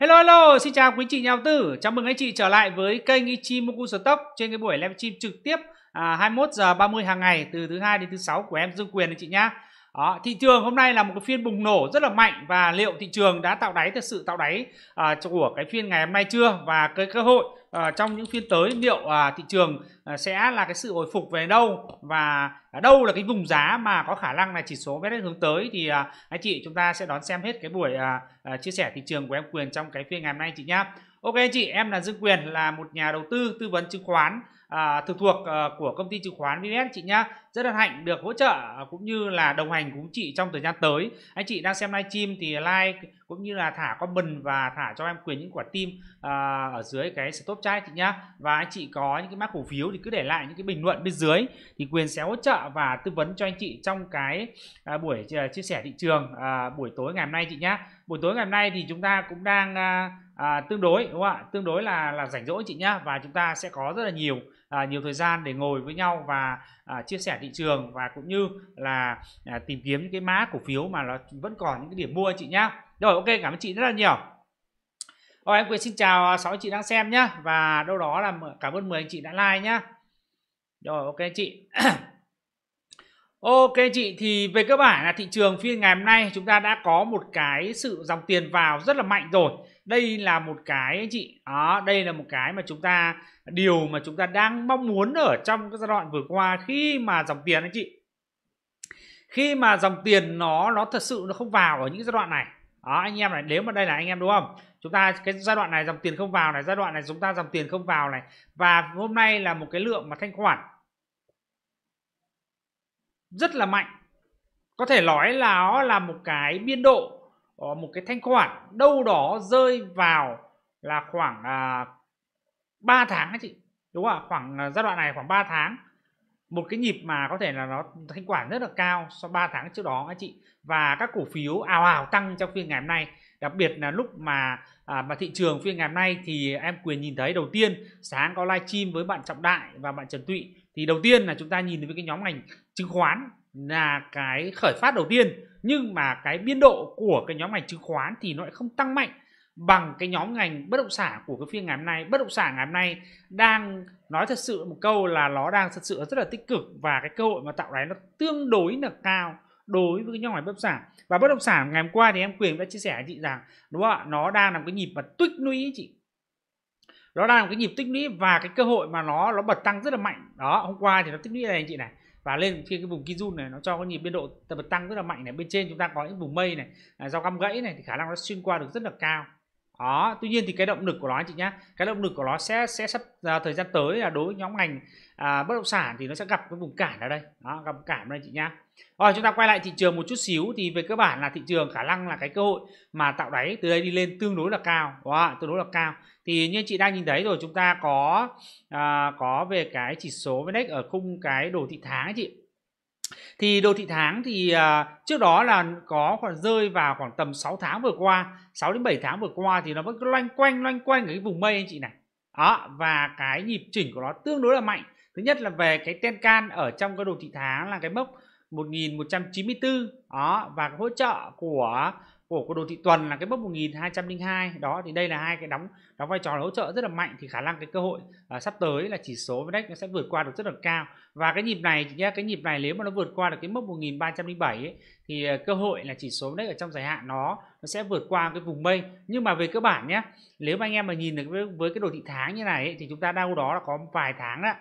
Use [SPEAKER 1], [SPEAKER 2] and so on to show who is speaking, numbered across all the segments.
[SPEAKER 1] Hello hello, xin chào quý chị nhà đầu tư. Chào mừng anh chị trở lại với kênh Ichimoku Stock trên cái buổi live stream trực tiếp à, 21 giờ 30 hàng ngày từ thứ hai đến thứ sáu của em Dương Quyền anh chị nhá. Đó, thị trường hôm nay là một cái phiên bùng nổ rất là mạnh và liệu thị trường đã tạo đáy thật sự tạo đáy à, của cái phiên ngày hôm nay chưa và cái cơ hội à, trong những phiên tới liệu à, thị trường à, sẽ là cái sự hồi phục về đâu và ở đâu là cái vùng giá mà có khả năng là chỉ số vẽ hướng tới thì à, anh chị chúng ta sẽ đón xem hết cái buổi à, à, chia sẻ thị trường của em Quyền trong cái phiên ngày hôm nay chị nhá. Ok chị, em là Dương Quyền là một nhà đầu tư tư vấn chứng khoán à, thực thuộc à, của công ty chứng khoán VPS chị nhá. Rất là hạnh được hỗ trợ à, cũng như là đồng hành cùng chị trong thời gian tới. Anh chị đang xem livestream thì like cũng như là thả comment và thả cho em quyền những quả tim à, ở dưới cái stop chart chị nhá. Và anh chị có những cái mã cổ phiếu thì cứ để lại những cái bình luận bên dưới thì quyền sẽ hỗ trợ và tư vấn cho anh chị trong cái à, buổi à, chia sẻ thị trường à, buổi tối ngày hôm nay chị nhá. Buổi tối ngày hôm nay thì chúng ta cũng đang à, à, tương đối đúng không ạ? Tương đối là là rảnh rỗi chị nhá và chúng ta sẽ có rất là nhiều à, nhiều thời gian để ngồi với nhau và à, chia sẻ thị trường và cũng như là à, tìm kiếm những cái mã cổ phiếu mà nó vẫn còn những cái điểm mua anh chị nhá rồi ok cảm ơn chị rất là nhiều rồi em quyền xin chào à, sáu anh chị đang xem nhá và đâu đó là cảm ơn 10 anh chị đã like nhá rồi ok chị Ok chị thì về cơ bản là thị trường phiên ngày hôm nay chúng ta đã có một cái sự dòng tiền vào rất là mạnh rồi đây là một cái anh chị đó đây là một cái mà chúng ta điều mà chúng ta đang mong muốn ở trong cái giai đoạn vừa qua khi mà dòng tiền anh chị khi mà dòng tiền nó nó thật sự nó không vào ở những giai đoạn này đó anh em này nếu mà đây là anh em đúng không chúng ta cái giai đoạn này dòng tiền không vào này giai đoạn này chúng ta dòng tiền không vào này và hôm nay là một cái lượng mà thanh khoản rất là mạnh có thể nói là nó là một cái biên độ một cái thanh khoản đâu đó rơi vào là khoảng à, 3 tháng anh chị đúng không ạ khoảng à, giai đoạn này khoảng 3 tháng một cái nhịp mà có thể là nó thanh khoản rất là cao sau 3 tháng trước đó anh chị và các cổ phiếu ào ào tăng trong phiên ngày hôm nay đặc biệt là lúc mà à, mà thị trường phiên ngày hôm nay thì em quyền nhìn thấy đầu tiên sáng có livestream với bạn trọng đại và bạn trần tụy thì đầu tiên là chúng ta nhìn thấy cái nhóm ngành chứng khoán là cái khởi phát đầu tiên nhưng mà cái biên độ của cái nhóm ngành chứng khoán thì nó lại không tăng mạnh bằng cái nhóm ngành bất động sản của cái phiên ngày hôm nay bất động sản ngày hôm nay đang nói thật sự một câu là nó đang thật sự rất là tích cực và cái cơ hội mà tạo đáy nó tương đối là cao đối với cái nhóm ngành bất động sản và bất động sản ngày hôm qua thì em quyền đã chia sẻ với chị rằng đúng không ạ nó đang làm cái nhịp mà tích lũy chị nó đang làm cái nhịp tích lũy và cái cơ hội mà nó nó bật tăng rất là mạnh đó hôm qua thì nó tích lũy này anh chị này và lên trên cái vùng Kijun này nó cho cái nhịp biên độ bật tăng rất là mạnh này bên trên chúng ta có những vùng mây này à, do găm gãy này thì khả năng nó xuyên qua được rất là cao đó tuy nhiên thì cái động lực của nó anh chị nhá, cái động lực của nó sẽ sẽ sắp à, thời gian tới là đối với nhóm ngành à, bất động sản thì nó sẽ gặp cái vùng cản ở đây đó, gặp cản đây chị nhá rồi chúng ta quay lại thị trường một chút xíu thì về cơ bản là thị trường khả năng là cái cơ hội mà tạo đáy từ đây đi lên tương đối là cao wow, tương đối là cao thì như chị đang nhìn thấy rồi chúng ta có à, có về cái chỉ số VNX ở khung cái đồ thị tháng ấy chị thì đồ thị tháng thì à, trước đó là có khoảng rơi vào khoảng tầm 6 tháng vừa qua 6 đến 7 tháng vừa qua thì nó vẫn loanh quanh loanh quanh ở cái vùng mây anh chị này đó và cái nhịp chỉnh của nó tương đối là mạnh thứ nhất là về cái ten can ở trong cái đồ thị tháng là cái mốc 1194 đó và cái hỗ trợ của của của đồ thị tuần là cái mốc 1202 đó thì đây là hai cái đóng đóng vai trò hỗ trợ rất là mạnh thì khả năng cái cơ hội uh, sắp tới là chỉ số VNDAX nó sẽ vượt qua được rất là cao và cái nhịp này nhé cái nhịp này nếu mà nó vượt qua được cái mốc 1307 ấy, thì uh, cơ hội là chỉ số VNDAX ở trong dài hạn nó nó sẽ vượt qua cái vùng mây nhưng mà về cơ bản nhé nếu mà anh em mà nhìn được với, với cái đồ thị tháng như này ấy, thì chúng ta đâu đó là có vài tháng đó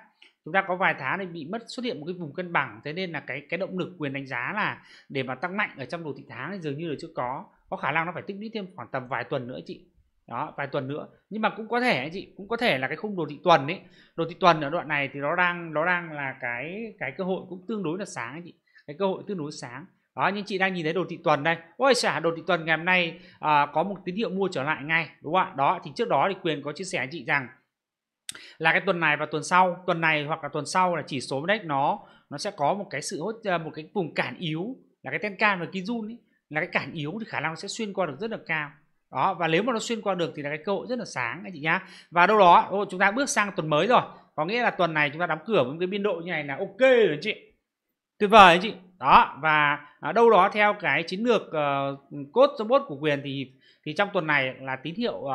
[SPEAKER 1] chúng ta có vài tháng này bị mất xuất hiện một cái vùng cân bằng thế nên là cái cái động lực quyền đánh giá là để mà tăng mạnh ở trong đồ thị tháng thì dường như là chưa có có khả năng nó phải tích lũy thêm khoảng tầm vài tuần nữa chị đó vài tuần nữa nhưng mà cũng có thể ấy chị cũng có thể là cái khung đồ thị tuần ấy đồ thị tuần ở đoạn này thì nó đang nó đang là cái cái cơ hội cũng tương đối là sáng ấy chị cái cơ hội tương đối sáng đó nhưng chị đang nhìn thấy đồ thị tuần đây ôi xả đồ thị tuần ngày hôm nay à, có một tín hiệu mua trở lại ngay đúng không ạ đó thì trước đó thì quyền có chia sẻ với chị rằng là cái tuần này và tuần sau tuần này hoặc là tuần sau là chỉ số đấy nó nó sẽ có một cái sự hốt một cái vùng cản yếu là cái tenkan và kizun ấy là cái cản yếu thì khả năng nó sẽ xuyên qua được rất là cao đó và nếu mà nó xuyên qua được thì là cái cơ hội rất là sáng anh chị nhá và đâu đó ô, chúng ta bước sang tuần mới rồi có nghĩa là tuần này chúng ta đóng cửa với cái biên độ như này là ok rồi anh chị tuyệt vời anh chị đó và à, đâu đó theo cái chiến lược uh, cốt robot của quyền thì thì trong tuần này là tín hiệu uh,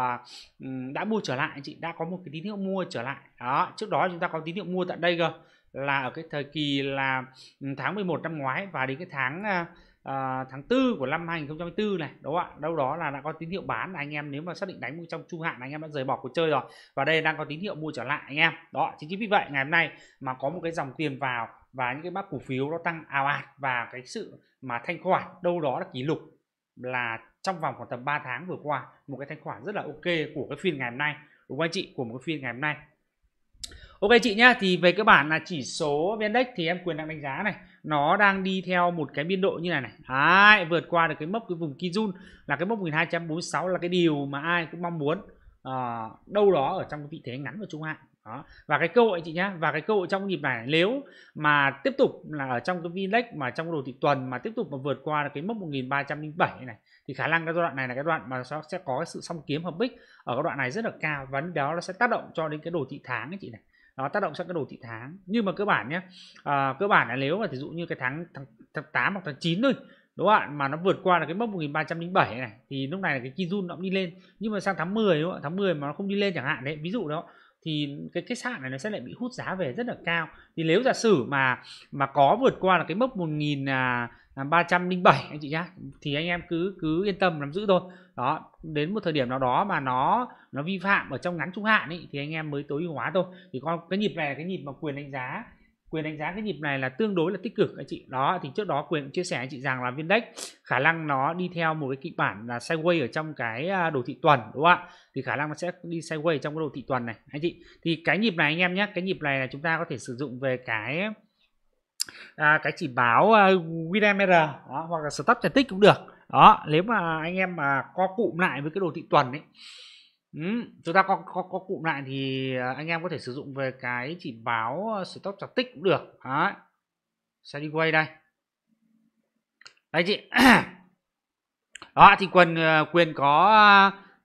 [SPEAKER 1] đã mua trở lại anh chị đã có một cái tín hiệu mua trở lại đó trước đó chúng ta có tín hiệu mua tại đây cơ là ở cái thời kỳ là tháng 11 năm ngoái và đến cái tháng uh, à, tháng tư của năm 2024 này đúng không ạ đâu đó là đã có tín hiệu bán anh em nếu mà xác định đánh trong trung hạn anh em đã rời bỏ cuộc chơi rồi và đây đang có tín hiệu mua trở lại anh em đó chính vì vậy ngày hôm nay mà có một cái dòng tiền vào và những cái mã cổ phiếu nó tăng ào ạt và cái sự mà thanh khoản đâu đó là kỷ lục là trong vòng khoảng tầm 3 tháng vừa qua một cái thanh khoản rất là ok của cái phiên ngày hôm nay đúng không anh chị của một cái phiên ngày hôm nay ok chị nhá thì về cơ bản là chỉ số vn thì em quyền đang đánh giá này nó đang đi theo một cái biên độ như này này Đấy, vượt qua được cái mốc cái vùng Kijun là cái mốc 1246 là cái điều mà ai cũng mong muốn à, đâu đó ở trong cái vị thế ngắn và trung hạn đó. và cái cơ hội chị nhá và cái cơ hội trong nhịp này nếu mà tiếp tục là ở trong cái VNDAX mà trong đồ thị tuần mà tiếp tục mà vượt qua được cái mốc 1307 này thì khả năng cái giai đoạn này là cái đoạn mà nó sẽ có cái sự song kiếm hợp bích ở cái đoạn này rất là cao và đó nó sẽ tác động cho đến cái đồ thị tháng ấy chị này nó tác động sang cái đồ thị tháng nhưng mà cơ bản nhé à, cơ bản là nếu mà ví dụ như cái tháng tháng, tháng 8 hoặc tháng 9 thôi đúng không ạ mà nó vượt qua là cái mốc 1307 này thì lúc này là cái Kijun nó cũng đi lên nhưng mà sang tháng 10 đúng không? tháng 10 mà nó không đi lên chẳng hạn đấy ví dụ đó thì cái khách sạn này nó sẽ lại bị hút giá về rất là cao thì nếu giả sử mà mà có vượt qua là cái mốc 1000 à, là 307 anh chị nhá thì anh em cứ cứ yên tâm nắm giữ thôi đó đến một thời điểm nào đó mà nó nó vi phạm ở trong ngắn trung hạn ấy, thì anh em mới tối ưu hóa thôi thì con cái nhịp này là cái nhịp mà quyền đánh giá quyền đánh giá cái nhịp này là tương đối là tích cực anh chị đó thì trước đó quyền cũng chia sẻ anh chị rằng là viên index khả năng nó đi theo một cái kịch bản là sideways ở trong cái à, đồ thị tuần đúng không ạ thì khả năng nó sẽ đi sideways trong cái đồ thị tuần này anh chị thì cái nhịp này anh em nhé cái nhịp này là chúng ta có thể sử dụng về cái à, cái chỉ báo uh, à, WinMR đó, hoặc là stop chặt tích cũng được đó nếu mà anh em mà co cụm lại với cái đồ thị tuần ấy Ừ, chúng ta có, có có cụm lại thì à, anh em có thể sử dụng về cái chỉ báo à, stop chặt tích cũng được đấy sẽ đi quay đây đấy chị đó thì quyền quyền có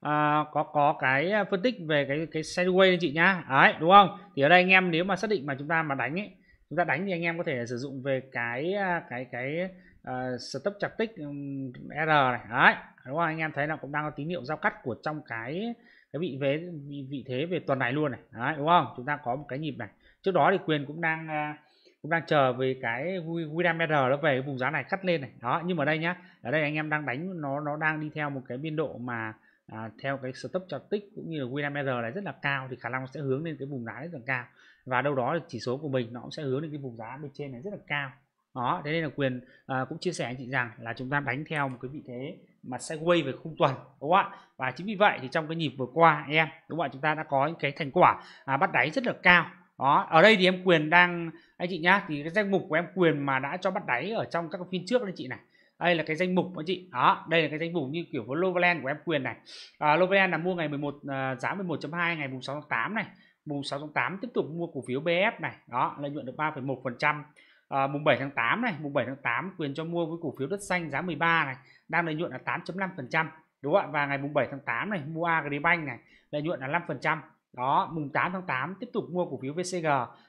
[SPEAKER 1] à, có có cái phân tích về cái cái sideways anh chị nhá đấy đúng không thì ở đây anh em nếu mà xác định mà chúng ta mà đánh ấy chúng ta đánh thì anh em có thể sử dụng về cái à, cái cái uh, stop chặt tích um, r này đấy đúng không anh em thấy là cũng đang có tín hiệu giao cắt của trong cái cái vị thế vị, vị thế về tuần này luôn này đấy, đúng không chúng ta có một cái nhịp này trước đó thì quyền cũng đang uh, cũng đang chờ về cái William R nó về cái vùng giá này cắt lên này đó nhưng mà đây nhá ở đây anh em đang đánh nó nó đang đi theo một cái biên độ mà à, theo cái stop chart tích cũng như là William R này rất là cao thì khả năng sẽ hướng lên cái vùng giá rất là cao và đâu đó chỉ số của mình nó cũng sẽ hướng đến cái vùng giá bên trên này rất là cao đó thế nên là quyền à, cũng chia sẻ anh chị rằng là chúng ta đánh theo một cái vị thế mà sẽ quay về khung tuần đúng không ạ và chính vì vậy thì trong cái nhịp vừa qua em đúng không ạ chúng ta đã có những cái thành quả à, bắt đáy rất là cao đó ở đây thì em quyền đang anh chị nhá thì cái danh mục của em quyền mà đã cho bắt đáy ở trong các phiên trước anh chị này đây là cái danh mục anh chị đó đây là cái danh mục như kiểu với Loveland của em quyền này à, Loveland là mua ngày 11 à, giá 11.2 ngày mùng 6 tháng 8 này mùng 6 tháng 8 tiếp tục mua cổ phiếu BF này đó lợi nhuận được 3,1% à, ờ, mùng 7 tháng 8 này mùng 7 tháng 8 quyền cho mua với cổ phiếu đất xanh giá 13 này đang lợi nhuận là 8.5% đúng không ạ và ngày mùng 7 tháng 8 này mua Agribank này lợi nhuận là 5% đó mùng 8 tháng 8 tiếp tục mua cổ phiếu VCG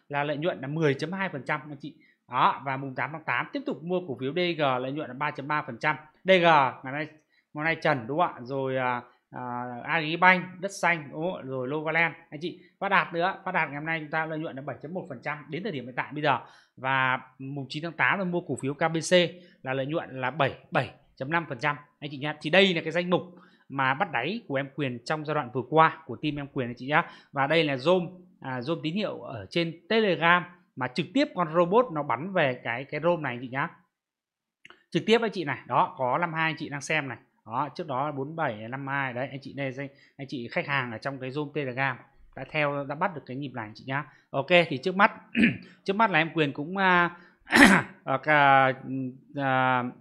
[SPEAKER 1] là lợi nhuận là 10.2% anh chị đó và mùng 8 tháng 8 tiếp tục mua cổ phiếu DG lợi nhuận là 3.3% DG ngày nay ngày nay trần đúng không ạ rồi à, uh, Agribank, đất xanh, oh, rồi Novaland anh chị. Phát đạt nữa, phát đạt ngày hôm nay chúng ta lợi nhuận là 7.1% đến thời điểm hiện tại bây giờ và mùng 9 tháng 8 là mua cổ phiếu KBC là lợi nhuận là 77.5% anh chị nhá. Thì đây là cái danh mục mà bắt đáy của em quyền trong giai đoạn vừa qua của team em quyền anh chị nhá. Và đây là zoom à, zoom tín hiệu ở trên Telegram mà trực tiếp con robot nó bắn về cái cái rôm này anh chị nhá trực tiếp anh chị này đó có 52 anh chị đang xem này đó trước đó 47 52 đấy anh chị đây anh chị khách hàng ở trong cái zoom telegram đã theo đã bắt được cái nhịp này anh chị nhá ok thì trước mắt trước mắt là em quyền cũng uh, uh, uh,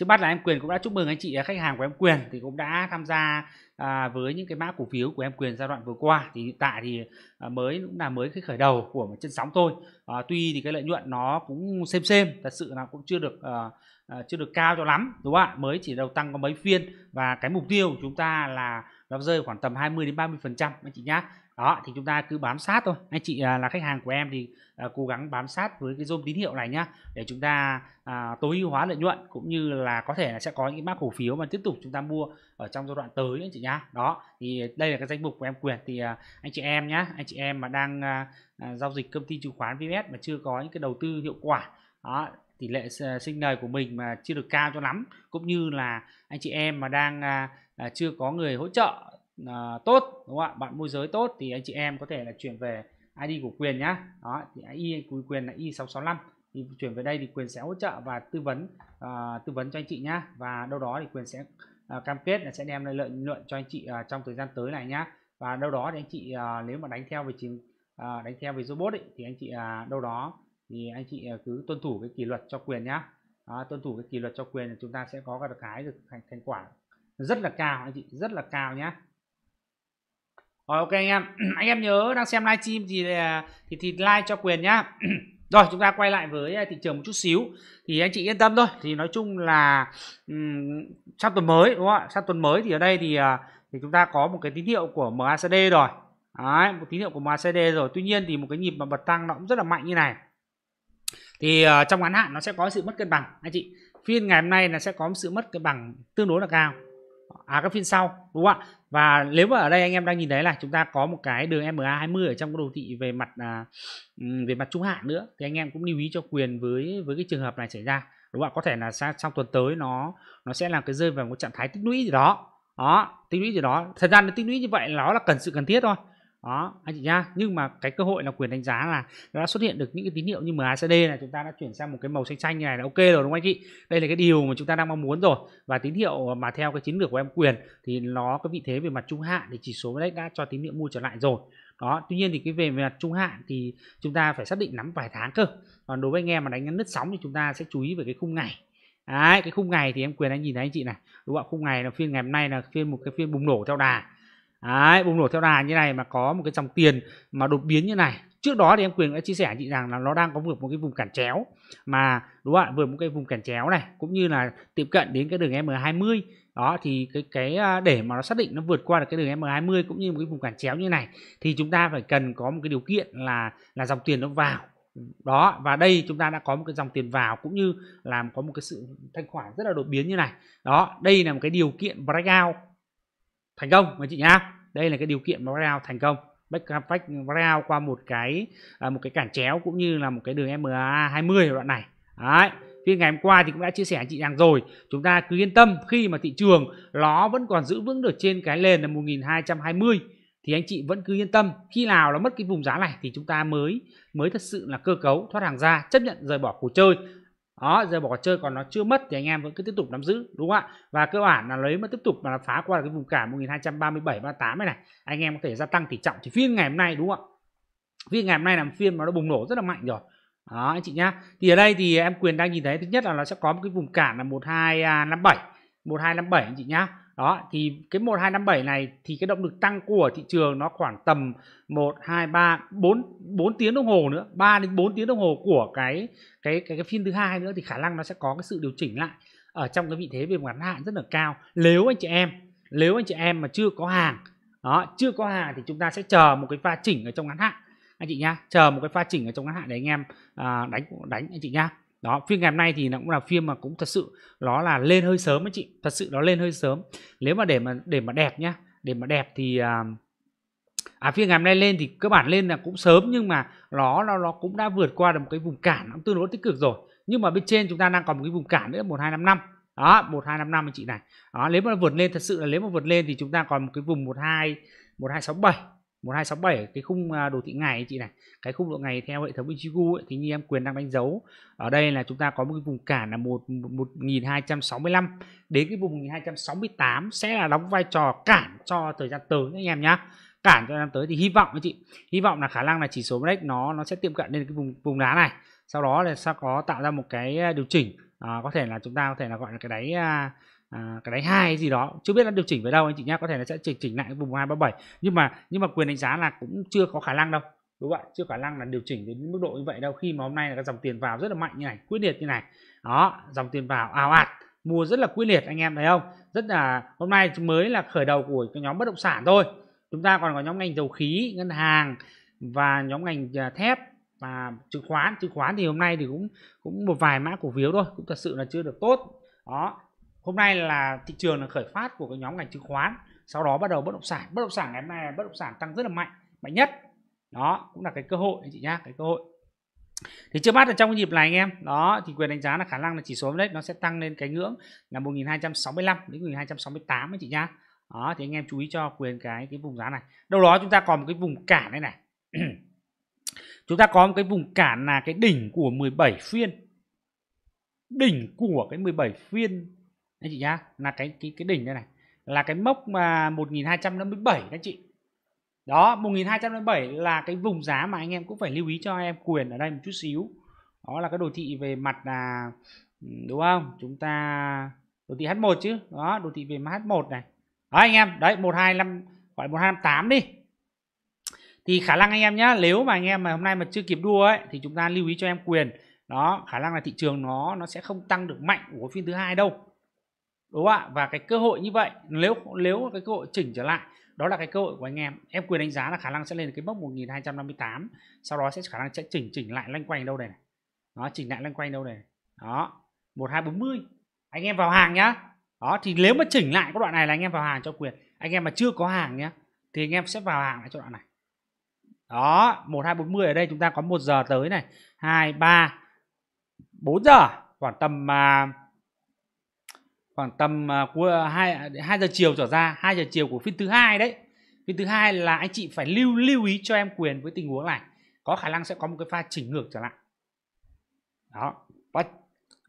[SPEAKER 1] trước mắt là em quyền cũng đã chúc mừng anh chị à, khách hàng của em quyền thì cũng đã tham gia à, với những cái mã cổ phiếu của em quyền giai đoạn vừa qua thì hiện tại thì à, mới cũng là mới cái khởi đầu của một chân sóng thôi à, tuy thì cái lợi nhuận nó cũng xem xem thật sự là cũng chưa được à, à, chưa được cao cho lắm đúng không ạ mới chỉ đầu tăng có mấy phiên và cái mục tiêu của chúng ta là nó rơi khoảng tầm 20 đến 30 phần trăm anh chị nhá đó thì chúng ta cứ bám sát thôi anh chị à, là khách hàng của em thì à, cố gắng bám sát với cái zoom tín hiệu này nhá để chúng ta à, tối ưu hóa lợi nhuận cũng như là có thể là sẽ có những mã cổ phiếu mà tiếp tục chúng ta mua ở trong giai đoạn tới anh chị nhá đó thì đây là cái danh mục của em quyền thì à, anh chị em nhá anh chị em mà đang à, à giao dịch công ty chứng khoán VS mà chưa có những cái đầu tư hiệu quả đó tỷ lệ sinh lời của mình mà chưa được cao cho lắm cũng như là anh chị em mà đang à, chưa có người hỗ trợ à, tốt đúng không ạ bạn môi giới tốt thì anh chị em có thể là chuyển về ID của quyền nhá đó thì ID của quyền là i665 thì chuyển về đây thì quyền sẽ hỗ trợ và tư vấn à, tư vấn cho anh chị nhá và đâu đó thì quyền sẽ à, cam kết là sẽ đem lại lợi nhuận cho anh chị à, trong thời gian tới này nhá và đâu đó thì anh chị à, nếu mà đánh theo về chính à, đánh theo về robot ấy, thì anh chị à, đâu đó thì anh chị à, cứ tuân thủ cái kỷ luật cho quyền nhá à, tuân thủ cái kỷ luật cho quyền thì chúng ta sẽ có được cái được thành, thành quả rất là cao anh chị rất là cao nhá rồi ok anh em, anh em nhớ đang xem livestream gì là thì thì like cho quyền nhá. Rồi chúng ta quay lại với à, thị trường một chút xíu thì anh chị yên tâm thôi. Thì nói chung là um, sang tuần mới đúng không ạ? Sang tuần mới thì ở đây thì à, thì chúng ta có một cái tín hiệu của MACD rồi. Đấy, một tín hiệu của MACD rồi. Tuy nhiên thì một cái nhịp mà bật tăng nó cũng rất là mạnh như này. Thì uh, trong ngắn hạn nó sẽ có sự mất cân bằng anh chị. Phiên ngày hôm nay là sẽ có một sự mất cân bằng tương đối là cao. À các phiên sau đúng không ạ? và nếu mà ở đây anh em đang nhìn thấy là chúng ta có một cái đường MA 20 ở trong cái đồ thị về mặt à, về mặt trung hạn nữa thì anh em cũng lưu ý cho quyền với với cái trường hợp này xảy ra đúng không ạ có thể là sang trong tuần tới nó nó sẽ làm cái rơi vào một trạng thái tích lũy gì đó đó tích lũy gì đó thời gian nó tích lũy như vậy nó là cần sự cần thiết thôi đó anh chị nhá nhưng mà cái cơ hội là quyền đánh giá là nó đã xuất hiện được những cái tín hiệu như MACD này chúng ta đã chuyển sang một cái màu xanh xanh như này là ok rồi đúng không anh chị đây là cái điều mà chúng ta đang mong muốn rồi và tín hiệu mà theo cái chiến lược của em quyền thì nó có vị thế về mặt trung hạn thì chỉ số đấy đã cho tín hiệu mua trở lại rồi đó tuy nhiên thì cái về mặt trung hạn thì chúng ta phải xác định nắm vài tháng cơ còn đối với anh em mà đánh nứt sóng thì chúng ta sẽ chú ý về cái khung ngày Đấy, cái khung ngày thì em quyền anh nhìn thấy anh chị này đúng không khung ngày là phiên ngày hôm nay là phiên một cái phiên bùng nổ theo đà Đấy, bùng nổ theo đà như này mà có một cái dòng tiền mà đột biến như này trước đó thì em quyền đã chia sẻ chị rằng là nó đang có vượt một cái vùng cản chéo mà đúng không ạ vượt một cái vùng cản chéo này cũng như là tiếp cận đến cái đường M20 đó thì cái cái à, để mà nó xác định nó vượt qua được cái đường M20 cũng như một cái vùng cản chéo như này thì chúng ta phải cần có một cái điều kiện là là dòng tiền nó vào đó và đây chúng ta đã có một cái dòng tiền vào cũng như làm có một cái sự thanh khoản rất là đột biến như này đó đây là một cái điều kiện breakout thành công anh chị nhá đây là cái điều kiện breakout thành công back breakout qua một cái à, một cái cản chéo cũng như là một cái đường MA 20 ở đoạn này đấy phiên ngày hôm qua thì cũng đã chia sẻ anh chị rằng rồi chúng ta cứ yên tâm khi mà thị trường nó vẫn còn giữ vững được trên cái nền là 1220 thì anh chị vẫn cứ yên tâm khi nào nó mất cái vùng giá này thì chúng ta mới mới thật sự là cơ cấu thoát hàng ra chấp nhận rời bỏ cuộc chơi đó giờ bỏ chơi còn nó chưa mất thì anh em vẫn cứ tiếp tục nắm giữ đúng không ạ và cơ bản là lấy mà tiếp tục mà phá qua cái vùng cản 1237 38 này này anh em có thể gia tăng tỷ trọng thì phiên ngày hôm nay đúng không ạ phiên ngày hôm nay là phiên mà nó bùng nổ rất là mạnh rồi đó anh chị nhá thì ở đây thì em quyền đang nhìn thấy thứ nhất là nó sẽ có một cái vùng cản là 1257 1257 à, anh chị nhá đó thì cái 1257 này thì cái động lực tăng của thị trường nó khoảng tầm 1 2 3 4 4 tiếng đồng hồ nữa, 3 đến 4 tiếng đồng hồ của cái cái cái cái phiên thứ hai nữa thì khả năng nó sẽ có cái sự điều chỉnh lại ở trong cái vị thế về ngắn hạn rất là cao. Nếu anh chị em, nếu anh chị em mà chưa có hàng đó, chưa có hàng thì chúng ta sẽ chờ một cái pha chỉnh ở trong ngắn hạn anh chị nhá, chờ một cái pha chỉnh ở trong ngắn hạn để anh em à, đánh đánh anh chị nhá đó phiên ngày hôm nay thì nó cũng là phiên mà cũng thật sự nó là lên hơi sớm ấy chị thật sự nó lên hơi sớm nếu mà để mà để mà đẹp nhá để mà đẹp thì à, à phim ngày hôm nay lên thì cơ bản lên là cũng sớm nhưng mà nó nó nó cũng đã vượt qua được một cái vùng cản nó tương đối tích cực rồi nhưng mà bên trên chúng ta đang còn một cái vùng cản nữa một hai năm năm đó một hai năm năm anh chị này đó nếu mà vượt lên thật sự là nếu mà vượt lên thì chúng ta còn một cái vùng một hai một hai sáu bảy 1267 cái khung à, đồ thị ngày chị này cái khung độ ngày theo hệ thống Ichigo ấy, thì như em quyền đang đánh dấu ở đây là chúng ta có một cái vùng cản là một 1265 đến cái vùng 1268 sẽ là đóng vai trò cản cho thời gian tới anh em nhá cản cho năm tới thì hy vọng anh chị hy vọng là khả năng là chỉ số index nó nó sẽ tiệm cận lên cái vùng vùng đá này sau đó là sẽ có tạo ra một cái à, điều chỉnh à, có thể là chúng ta có thể là gọi là cái đáy à, à, cái đánh hai gì đó chưa biết nó điều chỉnh về đâu anh chị nhá có thể nó sẽ chỉnh chỉnh lại vùng hai ba bảy nhưng mà nhưng mà quyền đánh giá là cũng chưa có khả năng đâu đúng không ạ chưa khả năng là điều chỉnh đến mức độ như vậy đâu khi mà hôm nay là cái dòng tiền vào rất là mạnh như này quyết liệt như này đó dòng tiền vào ào ạt mua rất là quyết liệt anh em thấy không rất là hôm nay mới là khởi đầu của cái nhóm bất động sản thôi chúng ta còn có nhóm ngành dầu khí ngân hàng và nhóm ngành à, thép và chứng khoán chứng khoán thì hôm nay thì cũng cũng một vài mã cổ phiếu thôi cũng thật sự là chưa được tốt đó hôm nay là thị trường là khởi phát của cái nhóm ngành chứng khoán sau đó bắt đầu bất động sản bất động sản ngày hôm nay là bất động sản tăng rất là mạnh mạnh nhất đó cũng là cái cơ hội anh chị nhá cái cơ hội thì trước mắt ở trong cái nhịp này anh em đó thì quyền đánh giá là khả năng là chỉ số đấy nó sẽ tăng lên cái ngưỡng là 1265 đến 1268 anh chị nhá đó thì anh em chú ý cho quyền cái cái vùng giá này đâu đó chúng ta còn một cái vùng cản đây này, này. chúng ta có một cái vùng cản là cái đỉnh của 17 phiên đỉnh của cái 17 phiên anh chị nhá là cái cái cái đỉnh đây này là cái mốc mà 1257 các chị đó 1257 là cái vùng giá mà anh em cũng phải lưu ý cho em quyền ở đây một chút xíu đó là cái đồ thị về mặt là đúng không chúng ta đồ thị H1 chứ đó đồ thị về mặt H1 này đó anh em đấy 125 gọi 128 đi thì khả năng anh em nhá nếu mà anh em mà hôm nay mà chưa kịp đua ấy thì chúng ta lưu ý cho em quyền đó khả năng là thị trường nó nó sẽ không tăng được mạnh của phiên thứ hai đâu đúng không ạ và cái cơ hội như vậy nếu nếu cái cơ hội chỉnh trở lại đó là cái cơ hội của anh em em quyền đánh giá là khả năng sẽ lên cái mốc 1258 sau đó sẽ khả năng sẽ chỉnh chỉnh lại loanh quanh đâu đây này nó chỉnh lại loanh quanh đâu đây này. đó 1240 anh em vào hàng nhá đó thì nếu mà chỉnh lại cái đoạn này là anh em vào hàng cho quyền anh em mà chưa có hàng nhá thì anh em sẽ vào hàng lại cho đoạn này đó 1240 ở đây chúng ta có 1 giờ tới này 2 3 4 giờ khoảng tầm uh, khoảng tầm à, của hai hai giờ chiều trở ra 2 giờ chiều của phiên thứ hai đấy phiên thứ hai là anh chị phải lưu lưu ý cho em quyền với tình huống này có khả năng sẽ có một cái pha chỉnh ngược trở lại đó pha,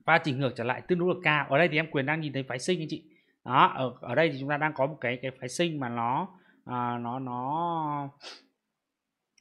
[SPEAKER 1] pha chỉnh ngược trở lại tương đối là cao ở đây thì em quyền đang nhìn thấy phái sinh anh chị đó ở, ở đây thì chúng ta đang có một cái cái phái sinh mà nó à, nó nó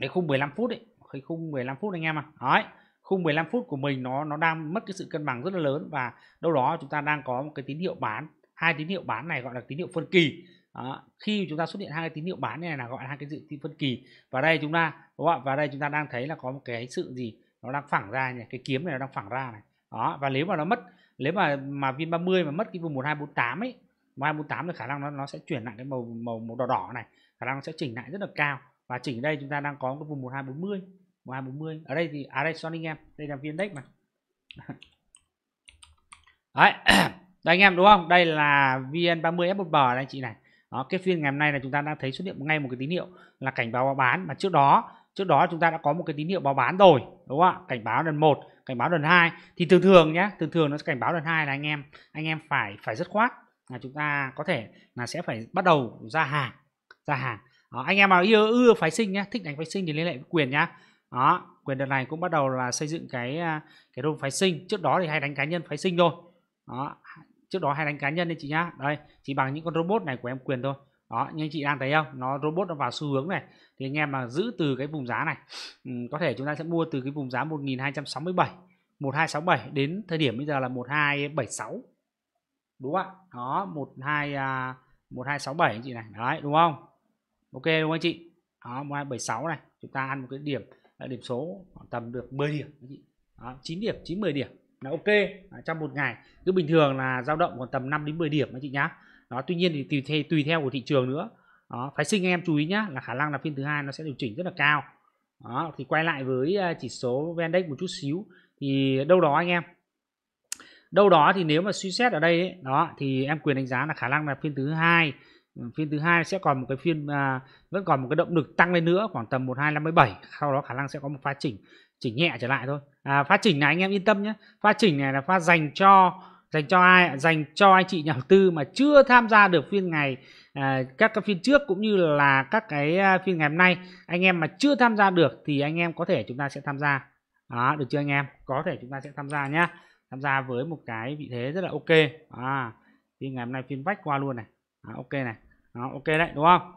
[SPEAKER 1] cái khung 15 phút đấy cái khung 15 phút anh em à đấy khung 15 phút của mình nó nó đang mất cái sự cân bằng rất là lớn và đâu đó chúng ta đang có một cái tín hiệu bán hai tín hiệu bán này gọi là tín hiệu phân kỳ đó. khi chúng ta xuất hiện hai cái tín hiệu bán này là gọi là hai cái dự tín phân kỳ và đây chúng ta đúng không? và đây chúng ta đang thấy là có một cái sự gì nó đang phẳng ra này cái kiếm này nó đang phẳng ra này đó và nếu mà nó mất nếu mà mà vin 30 mà mất cái vùng 1248 ấy 1248 thì khả năng nó nó sẽ chuyển lại cái màu màu màu đỏ đỏ này khả năng nó sẽ chỉnh lại rất là cao và chỉnh đây chúng ta đang có cái vùng 1240 1240 ở đây thì à đây Sonic em đây là viên index mà đấy đây anh em đúng không đây là vn 30 f 1 b anh chị này đó cái phiên ngày hôm nay là chúng ta đang thấy xuất hiện ngay một cái tín hiệu là cảnh báo báo bán mà trước đó trước đó chúng ta đã có một cái tín hiệu báo bán rồi đúng không ạ cảnh báo lần một cảnh báo lần hai thì thường thường nhé thường thường nó sẽ cảnh báo lần hai là anh em anh em phải phải rất khoát là chúng ta có thể là sẽ phải bắt đầu ra hàng ra hàng đó, anh em nào yêu ưa phái sinh nhé thích đánh phái sinh thì liên hệ với quyền nhá đó quyền đợt này cũng bắt đầu là xây dựng cái à, cái rung phái sinh trước đó thì hay đánh cá nhân phái sinh thôi đó trước đó hay đánh cá nhân đấy chị nhá đây chỉ bằng những con robot này của em quyền thôi đó như chị đang thấy không nó robot nó vào xu hướng này thì anh em mà giữ từ cái vùng giá này ừ, có thể chúng ta sẽ mua từ cái vùng giá 1267 1267 đến thời điểm bây giờ là 1276 đúng không ạ đó 12 à, uh, anh chị này đấy đúng không ok đúng không anh chị đó 1276 này chúng ta ăn một cái điểm điểm số tầm được 10 điểm đó, 9 điểm 9 10 điểm là ok à, trong một ngày cứ bình thường là dao động còn tầm 5 đến 10 điểm anh chị nhá đó tuy nhiên thì tùy theo, tùy theo của thị trường nữa đó, phái sinh anh em chú ý nhá là khả năng là phiên thứ hai nó sẽ điều chỉnh rất là cao đó, thì quay lại với à, chỉ số VNDAX một chút xíu thì đâu đó anh em đâu đó thì nếu mà suy xét ở đây ấy, đó thì em quyền đánh giá là khả năng là phiên thứ hai phiên thứ hai sẽ còn một cái phiên à, vẫn còn một cái động lực tăng lên nữa khoảng tầm 1257 sau đó khả năng sẽ có một pha chỉnh chỉnh nhẹ trở lại thôi à, pha chỉnh này anh em yên tâm nhé pha chỉnh này là pha dành cho dành cho ai dành cho anh chị nhà đầu tư mà chưa tham gia được phiên ngày à, các cái phiên trước cũng như là các cái à, phiên ngày hôm nay anh em mà chưa tham gia được thì anh em có thể chúng ta sẽ tham gia đó, được chưa anh em có thể chúng ta sẽ tham gia nhá tham gia với một cái vị thế rất là ok à, phiên ngày hôm nay phiên vách qua luôn này à, ok này đó, ok đấy đúng không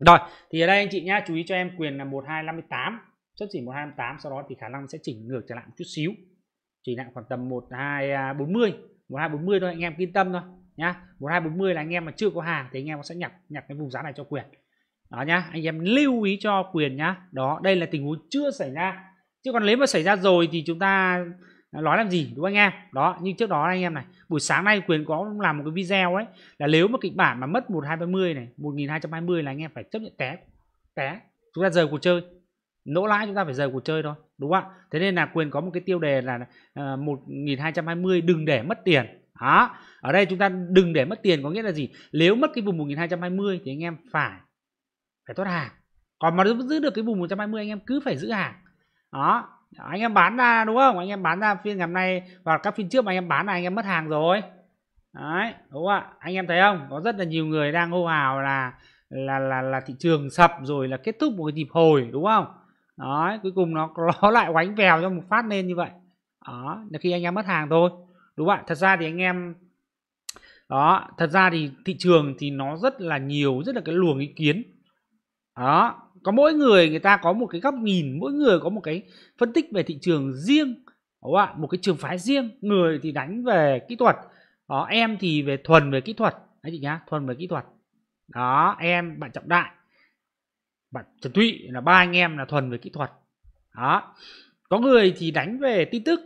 [SPEAKER 1] rồi thì ở đây anh chị nhá chú ý cho em quyền là 1258 chất chỉ 1258 sau đó thì khả năng sẽ chỉnh ngược trở lại một chút xíu chỉ lại khoảng tầm 1240 1240 thôi anh em yên tâm thôi nhá 1240 là anh em mà chưa có hàng thì anh em sẽ nhập nhập cái vùng giá này cho quyền đó nhá anh em lưu ý cho quyền nhá đó đây là tình huống chưa xảy ra chứ còn nếu mà xảy ra rồi thì chúng ta nói làm gì đúng anh em đó nhưng trước đó anh em này buổi sáng nay quyền có làm một cái video ấy là nếu mà kịch bản mà mất một hai ba mươi này một nghìn hai trăm hai mươi là anh em phải chấp nhận té té chúng ta rời cuộc chơi nỗ lãi chúng ta phải rời cuộc chơi thôi đúng không ạ thế nên là quyền có một cái tiêu đề là ờ, một nghìn hai trăm hai mươi đừng để mất tiền đó ở đây chúng ta đừng để mất tiền có nghĩa là gì nếu mất cái vùng một 1220 thì anh em phải phải thoát hàng còn mà giữ được cái vùng một 120 anh em cứ phải giữ hàng đó anh em bán ra đúng không anh em bán ra phiên ngày hôm nay và các phiên trước mà anh em bán là anh em mất hàng rồi đấy đúng không ạ anh em thấy không có rất là nhiều người đang hô hào là là là là thị trường sập rồi là kết thúc một cái nhịp hồi đúng không đấy cuối cùng nó nó lại quánh vèo cho một phát lên như vậy đó là khi anh em mất hàng thôi đúng không ạ thật ra thì anh em đó thật ra thì thị trường thì nó rất là nhiều rất là cái luồng ý kiến đó có mỗi người người ta có một cái góc nhìn mỗi người có một cái phân tích về thị trường riêng đúng không ạ một cái trường phái riêng người thì đánh về kỹ thuật đó em thì về thuần về kỹ thuật anh chị nhá thuần về kỹ thuật đó em bạn trọng đại bạn trần thụy là ba anh em là thuần về kỹ thuật đó có người thì đánh về tin tức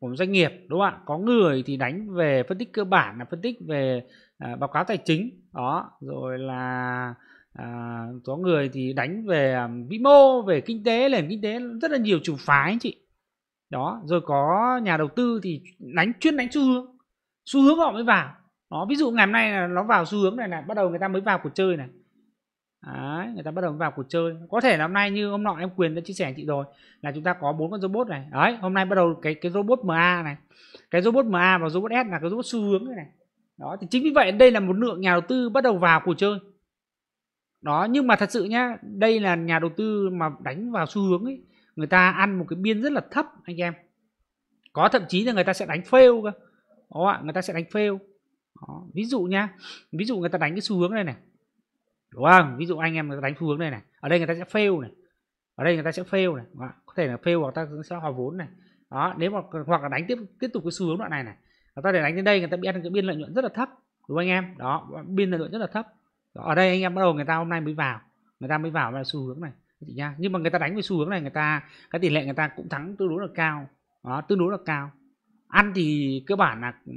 [SPEAKER 1] của doanh nghiệp đúng không ạ có người thì đánh về phân tích cơ bản là phân tích về à, báo cáo tài chính đó rồi là à, có người thì đánh về à, vĩ mô về kinh tế nền kinh tế rất là nhiều trường phái anh chị đó rồi có nhà đầu tư thì đánh chuyên đánh xu hướng xu hướng họ mới vào đó ví dụ ngày hôm nay là nó vào xu hướng này này bắt đầu người ta mới vào cuộc chơi này Đấy, người ta bắt đầu vào cuộc chơi có thể là hôm nay như hôm nọ em quyền đã chia sẻ chị rồi là chúng ta có bốn con robot này đấy hôm nay bắt đầu cái cái robot ma này cái robot ma và robot s là cái robot xu hướng này, này đó thì chính vì vậy đây là một lượng nhà đầu tư bắt đầu vào cuộc chơi đó nhưng mà thật sự nhá đây là nhà đầu tư mà đánh vào xu hướng ấy người ta ăn một cái biên rất là thấp anh em có thậm chí là người ta sẽ đánh fail cơ đó ạ người ta sẽ đánh fail đó. ví dụ nhá ví dụ người ta đánh cái xu hướng này này đúng không ví dụ anh em người ta đánh xu hướng này này ở đây người ta sẽ fail này ở đây người ta sẽ fail này đó. có thể là fail hoặc ta sẽ hòa vốn này đó nếu mà hoặc là đánh tiếp tiếp tục cái xu hướng đoạn này này người ta để đánh đến đây người ta bị ăn cái biên lợi nhuận rất là thấp đúng không anh em đó biên lợi nhuận rất là thấp ở đây anh em bắt đầu người ta hôm nay mới vào người ta mới vào vào xu hướng này chị nha nhưng mà người ta đánh với xu hướng này người ta cái tỷ lệ người ta cũng thắng tương đối là cao đó, tương đối là cao ăn thì cơ bản là ừ,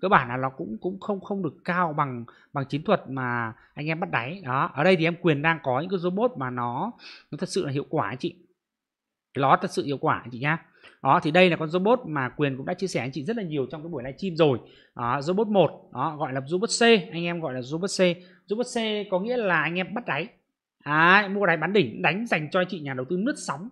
[SPEAKER 1] cơ bản là nó cũng cũng không không được cao bằng bằng chiến thuật mà anh em bắt đáy đó ở đây thì em quyền đang có những cái robot mà nó nó thật sự là hiệu quả chị nó thật sự hiệu quả chị nhá đó thì đây là con robot mà quyền cũng đã chia sẻ anh chị rất là nhiều trong cái buổi livestream rồi đó, robot một, đó gọi là robot C anh em gọi là robot C robot C có nghĩa là anh em bắt đáy à, mua đáy bán đỉnh đánh dành cho anh chị nhà đầu tư nứt sóng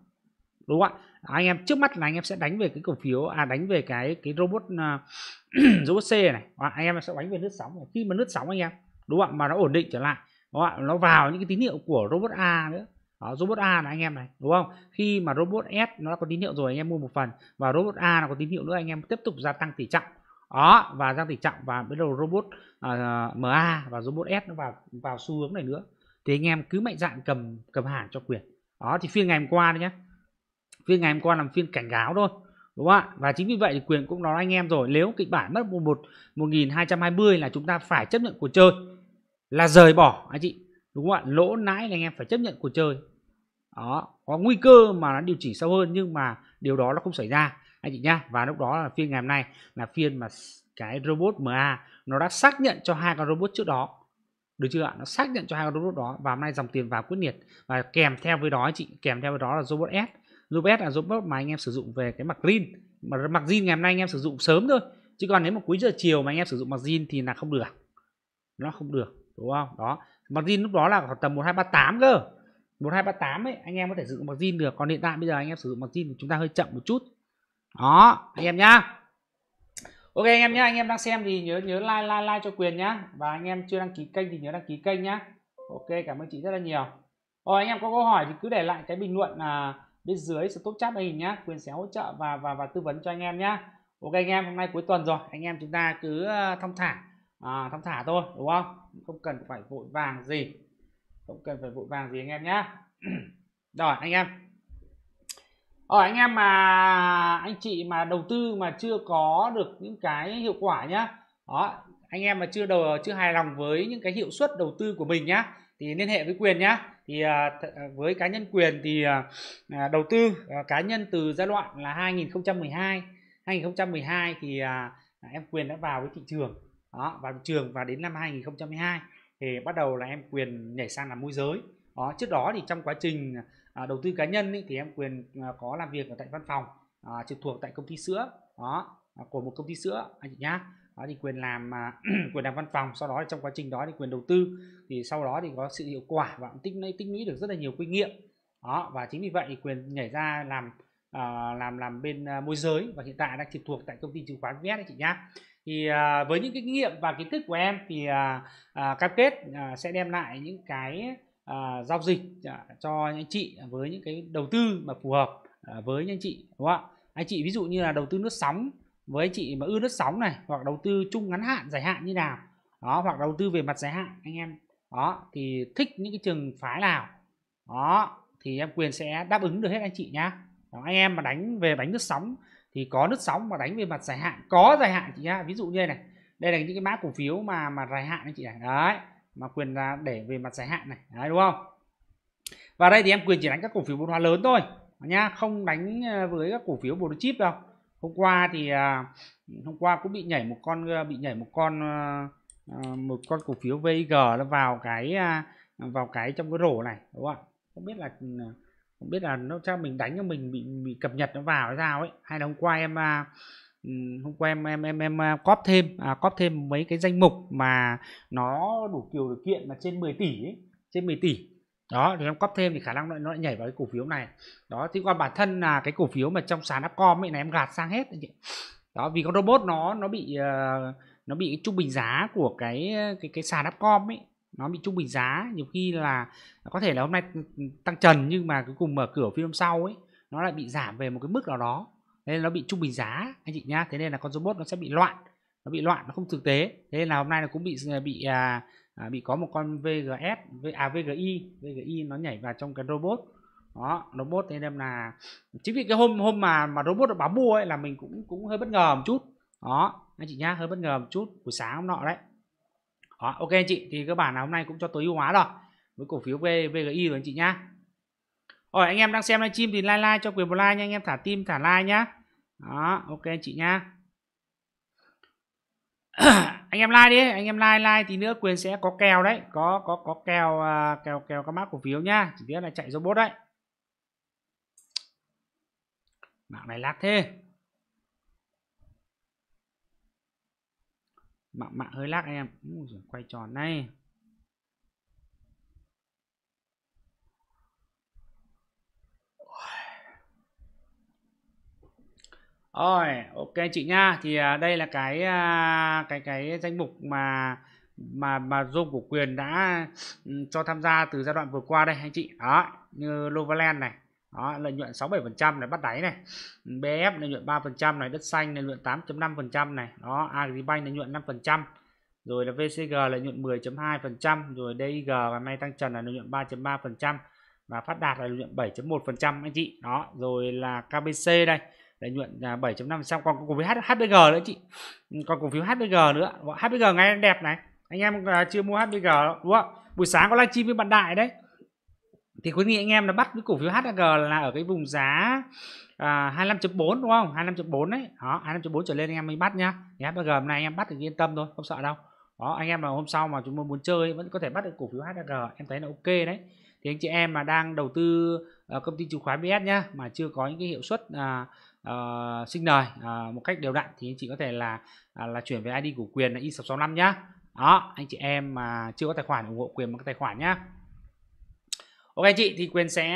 [SPEAKER 1] đúng không ạ anh em trước mắt là anh em sẽ đánh về cái cổ phiếu à đánh về cái cái robot à, robot C này đó, anh em sẽ đánh về nứt sóng khi mà nứt sóng anh em đúng không ạ mà nó ổn định trở lại đúng không ạ nó vào những cái tín hiệu của robot A nữa đó, robot A là anh em này đúng không khi mà robot S nó đã có tín hiệu rồi anh em mua một phần và robot A nó có tín hiệu nữa anh em tiếp tục gia tăng tỷ trọng đó và gia tỷ trọng và bắt đầu robot uh, à, MA và robot S nó vào vào xu hướng này nữa thì anh em cứ mạnh dạn cầm cầm hẳn cho quyền đó thì phiên ngày hôm qua đấy nhé. phiên ngày hôm qua làm phiên cảnh cáo thôi đúng không ạ và chính vì vậy thì quyền cũng nói anh em rồi nếu kịch bản mất một một một nghìn hai trăm hai mươi là chúng ta phải chấp nhận cuộc chơi là rời bỏ anh chị đúng không ạ lỗ nãy là anh em phải chấp nhận cuộc chơi đó có nguy cơ mà nó điều chỉnh sâu hơn nhưng mà điều đó nó không xảy ra anh chị nhá và lúc đó là phiên ngày hôm nay là phiên mà cái robot MA nó đã xác nhận cho hai con robot trước đó được chưa ạ nó xác nhận cho hai con robot đó và hôm nay dòng tiền vào quyết liệt và kèm theo với đó anh chị kèm theo với đó là robot S robot S là robot mà anh em sử dụng về cái mặt green mà mặt green ngày hôm nay anh em sử dụng sớm thôi chứ còn nếu mà cuối giờ chiều mà anh em sử dụng mặt green thì là không được nó không được đúng không đó mặt green lúc đó là khoảng tầm một hai ba tám cơ 1238 ấy anh em có thể sử dụng bằng zin được còn hiện tại bây giờ anh em sử dụng bằng zin chúng ta hơi chậm một chút đó anh em nhá ok anh em nhá anh em đang xem thì nhớ nhớ like like like cho quyền nhá và anh em chưa đăng ký kênh thì nhớ đăng ký kênh nhá ok cảm ơn chị rất là nhiều rồi anh em có câu hỏi thì cứ để lại cái bình luận là bên dưới stop chat hình nhá quyền sẽ hỗ trợ và và và tư vấn cho anh em nhá ok anh em hôm nay cuối tuần rồi anh em chúng ta cứ à, thong thả à, thong thả thôi đúng không không cần phải vội vàng gì không cần phải vội vàng gì anh em nhá rồi anh em rồi ờ, anh em mà anh chị mà đầu tư mà chưa có được những cái hiệu quả nhá đó anh em mà chưa đầu chưa hài lòng với những cái hiệu suất đầu tư của mình nhá thì liên hệ với quyền nhá thì ờ, ờ, với cá nhân quyền thì đầu tư cá nhân từ giai đoạn là 2012 2012 thì à, em quyền đã vào với thị trường đó vào thị trường và đến năm 2012 thì bắt đầu là em quyền nhảy sang làm môi giới đó trước đó thì trong quá trình à, đầu tư cá nhân ý, thì em quyền à, có làm việc ở tại văn phòng à, trực thuộc tại công ty sữa đó à, của một công ty sữa anh chị nhá đó thì quyền làm à, quyền làm văn phòng sau đó trong quá trình đó thì quyền đầu tư thì sau đó thì có sự hiệu quả và tích tích lũy được rất là nhiều kinh nghiệm đó và chính vì vậy thì quyền nhảy ra làm à, làm làm bên à, môi giới và hiện tại đang trực thuộc tại công ty chứng khoán VS anh chị nhá thì à, với những kinh nghiệm và kiến thức của em thì à, à, cam kết à, sẽ đem lại những cái à, giao dịch à, cho anh chị với những cái đầu tư mà phù hợp à, với anh chị đúng không ạ anh chị ví dụ như là đầu tư nước sóng với anh chị mà ưa nước sóng này hoặc đầu tư chung ngắn hạn dài hạn như nào đó hoặc đầu tư về mặt dài hạn anh em đó thì thích những cái trường phái nào đó thì em quyền sẽ đáp ứng được hết anh chị nhá đó, anh em mà đánh về đánh nước sóng thì có nứt sóng mà đánh về mặt dài hạn có dài hạn chị ha ví dụ như này đây là những cái mã cổ phiếu mà mà dài hạn anh chị này đấy mà quyền là để về mặt dài hạn này đấy đúng không và đây thì em quyền chỉ đánh các cổ phiếu vốn hóa lớn thôi nhá không đánh ờ, với các cổ phiếu bột chip đâu hôm qua thì à, hôm qua cũng bị nhảy một con ờ, bị nhảy một con ờ, một con cổ phiếu VG nó vào cái à, vào cái trong cái rổ này đúng không ạ không biết là ừ, không biết là nó cho mình đánh cho mình bị bị cập nhật nó vào hay sao ấy hay là hôm qua em à, ừ, hôm qua em em em em à, cóp thêm à, cóp thêm mấy cái danh mục mà nó đủ kiểu điều kiện là trên 10 tỷ ấy, trên 10 tỷ đó thì em cóp thêm thì khả năng nó, nó lại nhảy vào cái cổ phiếu này đó thì còn bản thân là cái cổ phiếu mà trong sàn upcom ấy là em gạt sang hết đó vì con robot nó nó bị uh, nó bị cái trung bình giá của cái cái cái sàn upcom ấy nó bị trung bình giá nhiều khi là có thể là hôm nay tăng trần nhưng mà cuối cùng mở cửa phiên hôm sau ấy nó lại bị giảm về một cái mức nào đó nên nó bị trung bình giá anh chị nhá thế nên là con robot nó sẽ bị loạn nó bị loạn nó không thực tế thế nên là hôm nay nó cũng bị à, bị à, à, bị có một con VGS à VGI VGI nó nhảy vào trong cái robot đó robot thế nên là chính vì cái hôm hôm mà mà robot nó báo mua ấy là mình cũng cũng hơi bất ngờ một chút đó anh chị nhá hơi bất ngờ một chút buổi sáng hôm nọ đấy đó, ok anh chị thì các bản nào hôm nay cũng cho tối ưu hóa rồi với cổ phiếu VGI rồi anh chị nhá rồi anh em đang xem livestream thì like like cho quyền một like nha anh em thả tim thả like nhá đó ok anh chị nhá anh em like đi anh em like like thì nữa quyền sẽ có kèo đấy có có có kèo uh, kèo kèo các mã cổ phiếu nhá chỉ biết là chạy robot đấy mạng này lát thế mạng mạng hơi lắc em Úi, quay tròn này Rồi, ok chị nha. Thì à, đây là cái à, cái cái danh mục mà mà mà Zoom của quyền đã ừ, cho tham gia từ giai đoạn vừa qua đây anh chị. Đó, như Novaland này, đó lợi nhuận 67% này bắt đáy này BF lợi nhuận 3% này đất xanh lợi nhuận 8.5% này đó Agribank lợi nhuận 5% rồi là VCG lợi nhuận 10.2% rồi DIG và may tăng trần là lợi nhuận 3.3% và phát đạt là lợi nhuận 7.1% anh chị đó rồi là KBC đây lợi nhuận là 7.5 còn cổ phiếu HBG nữa chị ừ, còn cổ phiếu HBG nữa HBG ngay đẹp này anh em à, chưa mua HBG đúng không buổi sáng có livestream với bạn đại đấy thì khuyến nghị anh em là bắt cái cổ phiếu HAG là ở cái vùng giá à, 25.4 đúng không 25.4 đấy đó 25.4 trở lên anh em mới bắt nhá thì HAG hôm nay anh em bắt thì yên tâm thôi không sợ đâu đó anh em là hôm sau mà chúng tôi muốn chơi vẫn có thể bắt được cổ phiếu HAG em thấy là ok đấy thì anh chị em mà đang đầu tư uh, công ty chứng khoán BS nhá mà chưa có những cái hiệu suất uh, uh, sinh lời uh, một cách đều đặn thì anh chị có thể là uh, là chuyển về ID của quyền là i665 nhá đó anh chị em mà chưa có tài khoản ủng hộ quyền bằng tài khoản nhá ok chị thì quyền sẽ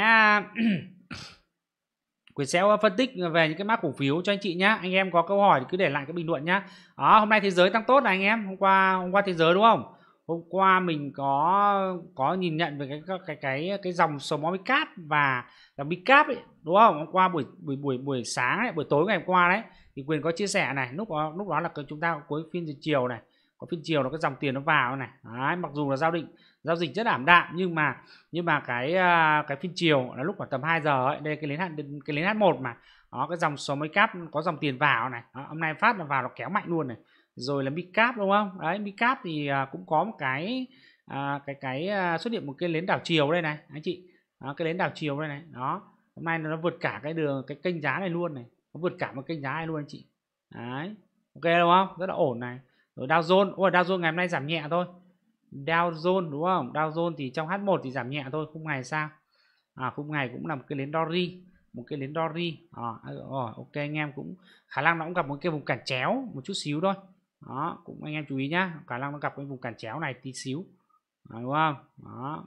[SPEAKER 1] quyền sẽ phân tích về những cái mã cổ phiếu cho anh chị nhá anh em có câu hỏi thì cứ để lại cái bình luận nhá đó hôm nay thế giới tăng tốt này anh em hôm qua hôm qua thế giới đúng không hôm qua mình có có nhìn nhận về cái cái cái cái dòng số mó cáp và là bicap ấy đúng không hôm qua buổi buổi buổi buổi sáng ấy, buổi tối ngày hôm qua đấy thì quyền có chia sẻ này lúc đó lúc đó là chúng ta cuối phiên chiều này có phiên chiều nó cái dòng tiền nó vào này đấy, mặc dù là giao định giao dịch rất ảm đạm nhưng mà nhưng mà cái à, cái phiên chiều là lúc khoảng tầm 2 giờ ấy, đây cái nến hạn cái nến H1 mà đó cái dòng số mới cáp có dòng tiền vào này đó, hôm nay phát là vào nó kéo mạnh luôn này rồi là cap đúng không đấy cap thì à, cũng có một cái à, cái cái xuất hiện một cái nến đảo chiều đây này anh chị đó, cái nến đảo chiều đây này đó hôm nay nó vượt cả cái đường cái kênh giá này luôn này nó vượt cả một kênh giá này luôn anh chị đấy ok đúng không rất là ổn này rồi Dow Jones ôi Dow Jones ngày hôm nay giảm nhẹ thôi Dow Jones đúng không? Dow Jones thì trong H1 thì giảm nhẹ thôi, khung ngày sao? À, khung ngày cũng là một cái nến Dory, một cái nến Dory. À, ok anh em cũng khả năng nó cũng gặp một cái vùng cản chéo một chút xíu thôi. Đó, cũng anh em chú ý nhá, khả năng nó gặp cái vùng cản chéo này tí xíu. À, đúng không? Đó.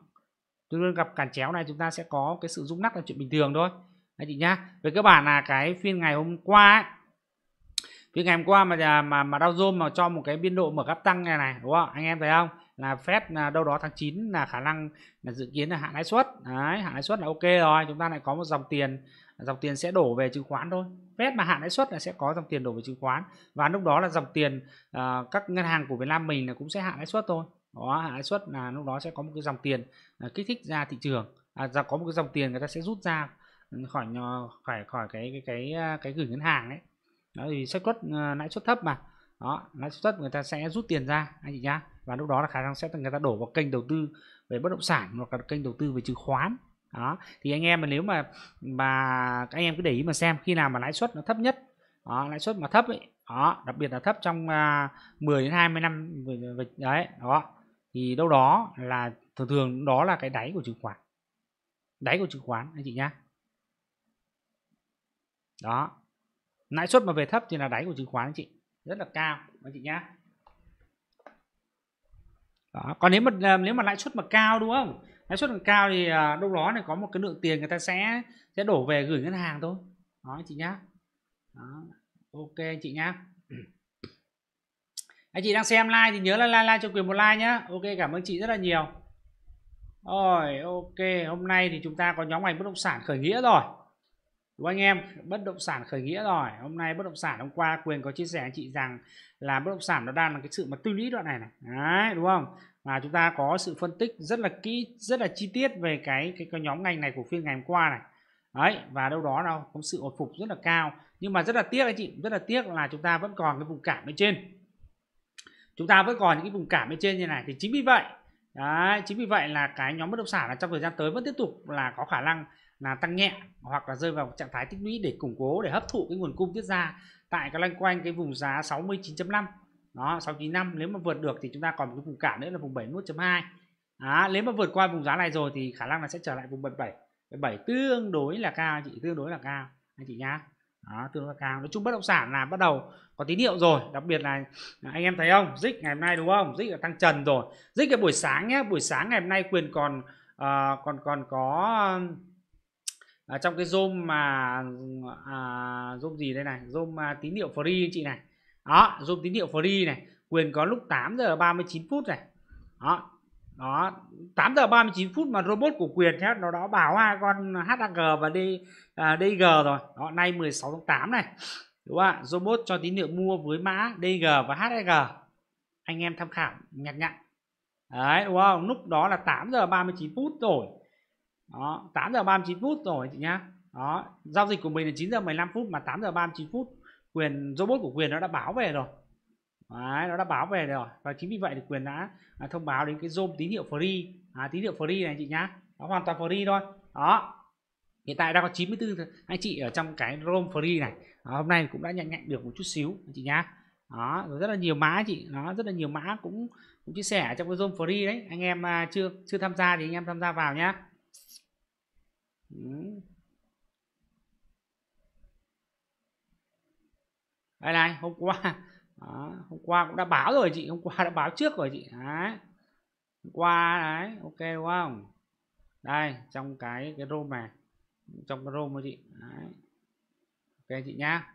[SPEAKER 1] Tương đương gặp cản chéo này chúng ta sẽ có cái sự rung nắp là chuyện bình thường thôi. Anh chị nhá. Về cơ bản là cái phiên ngày hôm qua ấy, phiên ngày hôm qua mà mà mà Dow Jones mà cho một cái biên độ mở gấp tăng này này, đúng không? Anh em thấy không? là Fed là đâu đó tháng 9 là khả năng là dự kiến là hạ lãi suất đấy hạ lãi suất là ok rồi chúng ta lại có một dòng tiền dòng tiền sẽ đổ về chứng khoán thôi Fed mà hạ lãi suất là sẽ có dòng tiền đổ về chứng khoán và lúc đó là dòng tiền uh, các ngân hàng của Việt Nam mình là cũng sẽ hạ lãi suất thôi đó hạ lãi suất là lúc đó sẽ có một cái dòng tiền uh, kích thích ra thị trường à, có một cái dòng tiền người ta sẽ rút ra ừ, khỏi khỏi khỏi cái cái cái ờ, cái, gửi ngân hàng đấy đó thì xác suất uh, lãi suất thấp mà đó lãi suất người ta sẽ rút tiền ra anh chị nhá và lúc đó là khả năng sẽ người ta đổ vào kênh đầu tư về bất động sản hoặc là kênh đầu tư về chứng khoán đó thì anh em mà nếu mà mà các anh em cứ để ý mà xem khi nào mà lãi suất nó thấp nhất đó, lãi suất mà thấp ấy đó đặc biệt là thấp trong uh, à, 10 đến 20 năm đấy đó thì đâu đó là thường thường đó là cái đáy của chứng khoán đáy của chứng khoán anh chị nhá đó lãi suất mà về thấp thì là đáy của chứng khoán anh chị rất là cao anh chị nhá đó. còn nếu mà à, nếu mà lãi suất mà cao đúng không lãi suất mà cao thì à, đâu đó này có một cái lượng tiền người ta sẽ sẽ đổ về gửi ngân hàng thôi đó chị nhá đó. ok chị nhá anh chị đang xem like thì nhớ là like like cho quyền một like nhá ok cảm ơn chị rất là nhiều rồi ok hôm nay thì chúng ta có nhóm ngành bất động sản khởi nghĩa rồi đúng anh em bất động sản khởi nghĩa rồi hôm nay bất động sản hôm qua quyền có chia sẻ anh chị rằng là bất động sản nó đang là cái sự mà tư lý đoạn này này Đấy, đúng không và chúng ta có sự phân tích rất là kỹ rất là chi tiết về cái cái, cái nhóm ngành này của phiên ngày hôm qua này đấy và đâu đó đâu có sự hồi phục rất là cao nhưng mà rất là tiếc anh chị rất là tiếc là chúng ta vẫn còn cái vùng cản ở trên chúng ta vẫn còn những cái vùng cản ở trên như này thì chính vì vậy đấy, chính vì vậy là cái nhóm bất động sản là trong thời gian tới vẫn tiếp tục là có khả năng là tăng nhẹ hoặc là rơi vào trạng thái tích lũy để củng cố để hấp thụ cái nguồn cung tiết ra tại cái loanh quanh cái vùng giá 69.5 đó 695 nếu mà vượt được thì chúng ta còn một cái vùng cản nữa là vùng 71.2 à, nếu mà vượt qua vùng giá này rồi thì khả năng là sẽ trở lại vùng 77 77 tương đối là cao chị tương đối là cao anh chị nhá đó, tương đối là cao nói chung bất động sản là bắt đầu có tín hiệu rồi đặc biệt là à, anh em thấy không dích ngày hôm nay đúng không dích là tăng trần rồi dích cái buổi sáng nhé buổi sáng ngày hôm nay quyền còn uh, còn còn có uh, trong cái zoom mà uh, zoom gì đây này zoom uh, tín hiệu free chị này đó dùng tín hiệu free này quyền có lúc 8 giờ 39 phút này đó đó 8 giờ 39 phút mà robot của quyền nhé nó đã bảo hai con HAG và D à, DG rồi đó nay 16 tháng 8 này đúng không ạ robot cho tín hiệu mua với mã DG và HAG anh em tham khảo nhặt nhặn đấy đúng không lúc đó là 8 giờ 39 phút rồi đó 8 giờ 39 phút rồi chị nhá đó giao dịch của mình là 9 giờ 15 phút mà 8 giờ 39 phút quyền robot của quyền nó đã báo về rồi Đấy, nó đã báo về rồi và chính vì vậy thì quyền đã à, thông báo đến cái zoom tín hiệu free à, tín hiệu free này chị nhá nó hoàn toàn free thôi đó hiện tại đang có 94 anh chị ở trong cái room free này à, hôm nay cũng đã nhận nhận được một chút xíu anh chị nhá đó rồi rất là nhiều mã chị nó rất là nhiều mã cũng cũng chia sẻ trong cái zoom free đấy anh em à, chưa chưa tham gia thì anh em tham gia vào nhá đây này hôm qua đó, hôm qua cũng đã báo rồi chị hôm qua đã báo trước rồi chị đấy hôm qua đấy ok đúng không đây trong cái cái room này trong cái room của chị đấy. ok chị nhá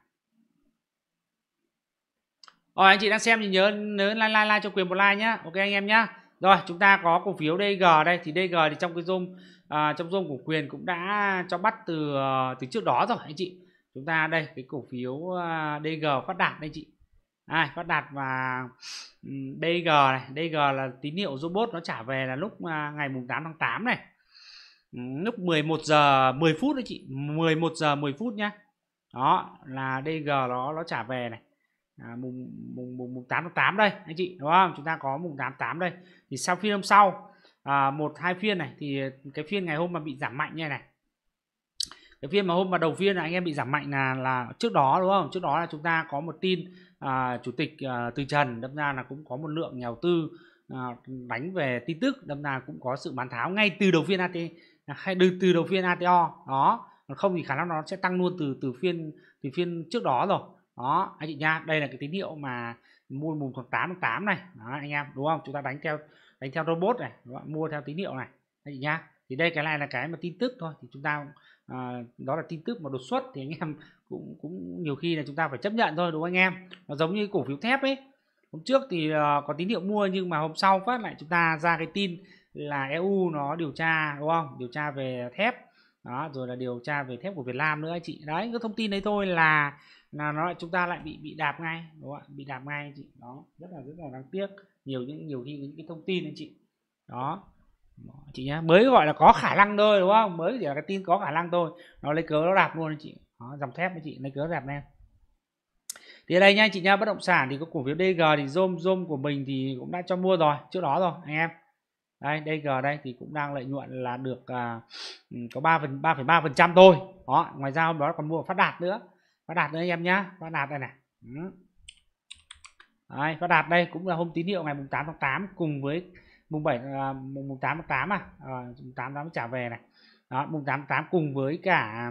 [SPEAKER 1] rồi anh chị đang xem thì nhớ nhớ like like like cho quyền một like nhá ok anh em nhá rồi chúng ta có cổ phiếu DG đây thì DG thì trong cái zoom à, trong zoom của quyền cũng đã cho bắt từ ờ, từ trước đó rồi anh chị chúng ta đây cái cổ phiếu à, DG phát đạt đây chị à, phát đạt và ừ, DG này DG là tín hiệu robot nó trả về là lúc à, ngày mùng 8 tháng 8 này ừ, lúc 11 giờ 10 phút đấy chị 11 giờ 10 phút nhá đó là DG nó nó trả về này à, mùng, mùng mùng mùng 8 tháng 8 đây anh chị đúng không chúng ta có mùng 8 8 đây thì sau phiên hôm sau à, một hai phiên này thì cái phiên ngày hôm mà bị giảm mạnh như này cái phiên mà hôm mà đầu phiên là anh em bị giảm mạnh là là trước đó đúng không trước đó là chúng ta có một tin à, chủ tịch à, từ trần đâm ra là cũng có một lượng nhà đầu tư à, đánh về tin tức đâm ra cũng có sự bán tháo ngay từ đầu phiên AT e, hay từ từ đầu phiên ATO e đó không thì khả năng nó sẽ tăng luôn từ từ phiên từ phiên trước đó rồi đó anh chị nha đây là cái tín hiệu mà mua mùng tháng tám tháng tám này đó, anh em đúng không chúng ta đánh theo đánh theo robot này đúng không? mua theo tín hiệu này anh chị nha thì đây cái này là cái mà tin tức thôi thì chúng ta à, đó là tin tức mà đột xuất thì anh em cũng cũng nhiều khi là chúng ta phải chấp nhận thôi đúng không anh em nó giống như cổ phiếu thép ấy hôm trước thì uh, có tín hiệu mua nhưng mà hôm sau phát lại chúng ta ra cái tin là EU nó điều tra đúng không điều tra về thép đó rồi là điều tra về thép của Việt Nam nữa anh chị đấy cái thông tin đấy thôi là là nó lại chúng ta lại bị bị đạp ngay đúng không ạ bị đạp ngay anh chị đó rất là rất là đáng tiếc nhiều những nhiều khi những cái thông tin anh chị đó chị nhá mới gọi là có khả năng thôi đúng không mới chỉ là cái tin có khả năng thôi nó lấy cớ nó đạp luôn chị đó, dòng thép với chị lấy cớ đạp lên thì ở đây nha chị nha bất động sản thì có cổ phiếu DG thì zoom zoom của mình thì cũng đã cho mua rồi trước đó rồi anh em đây DG đây thì cũng đang lợi nhuận là được à, ừ, có ba phần ba ba phần trăm thôi đó ngoài ra hôm đó còn mua phát đạt nữa phát đạt nữa anh em nhá phát đạt đây này Đấy, phát đạt đây cũng là hôm tín hiệu ngày 8 tháng 8 cùng với mùng 7 à, mùng 8 8 à, à mùng 8 8 trả về này đó mùng 8 8 cùng với cả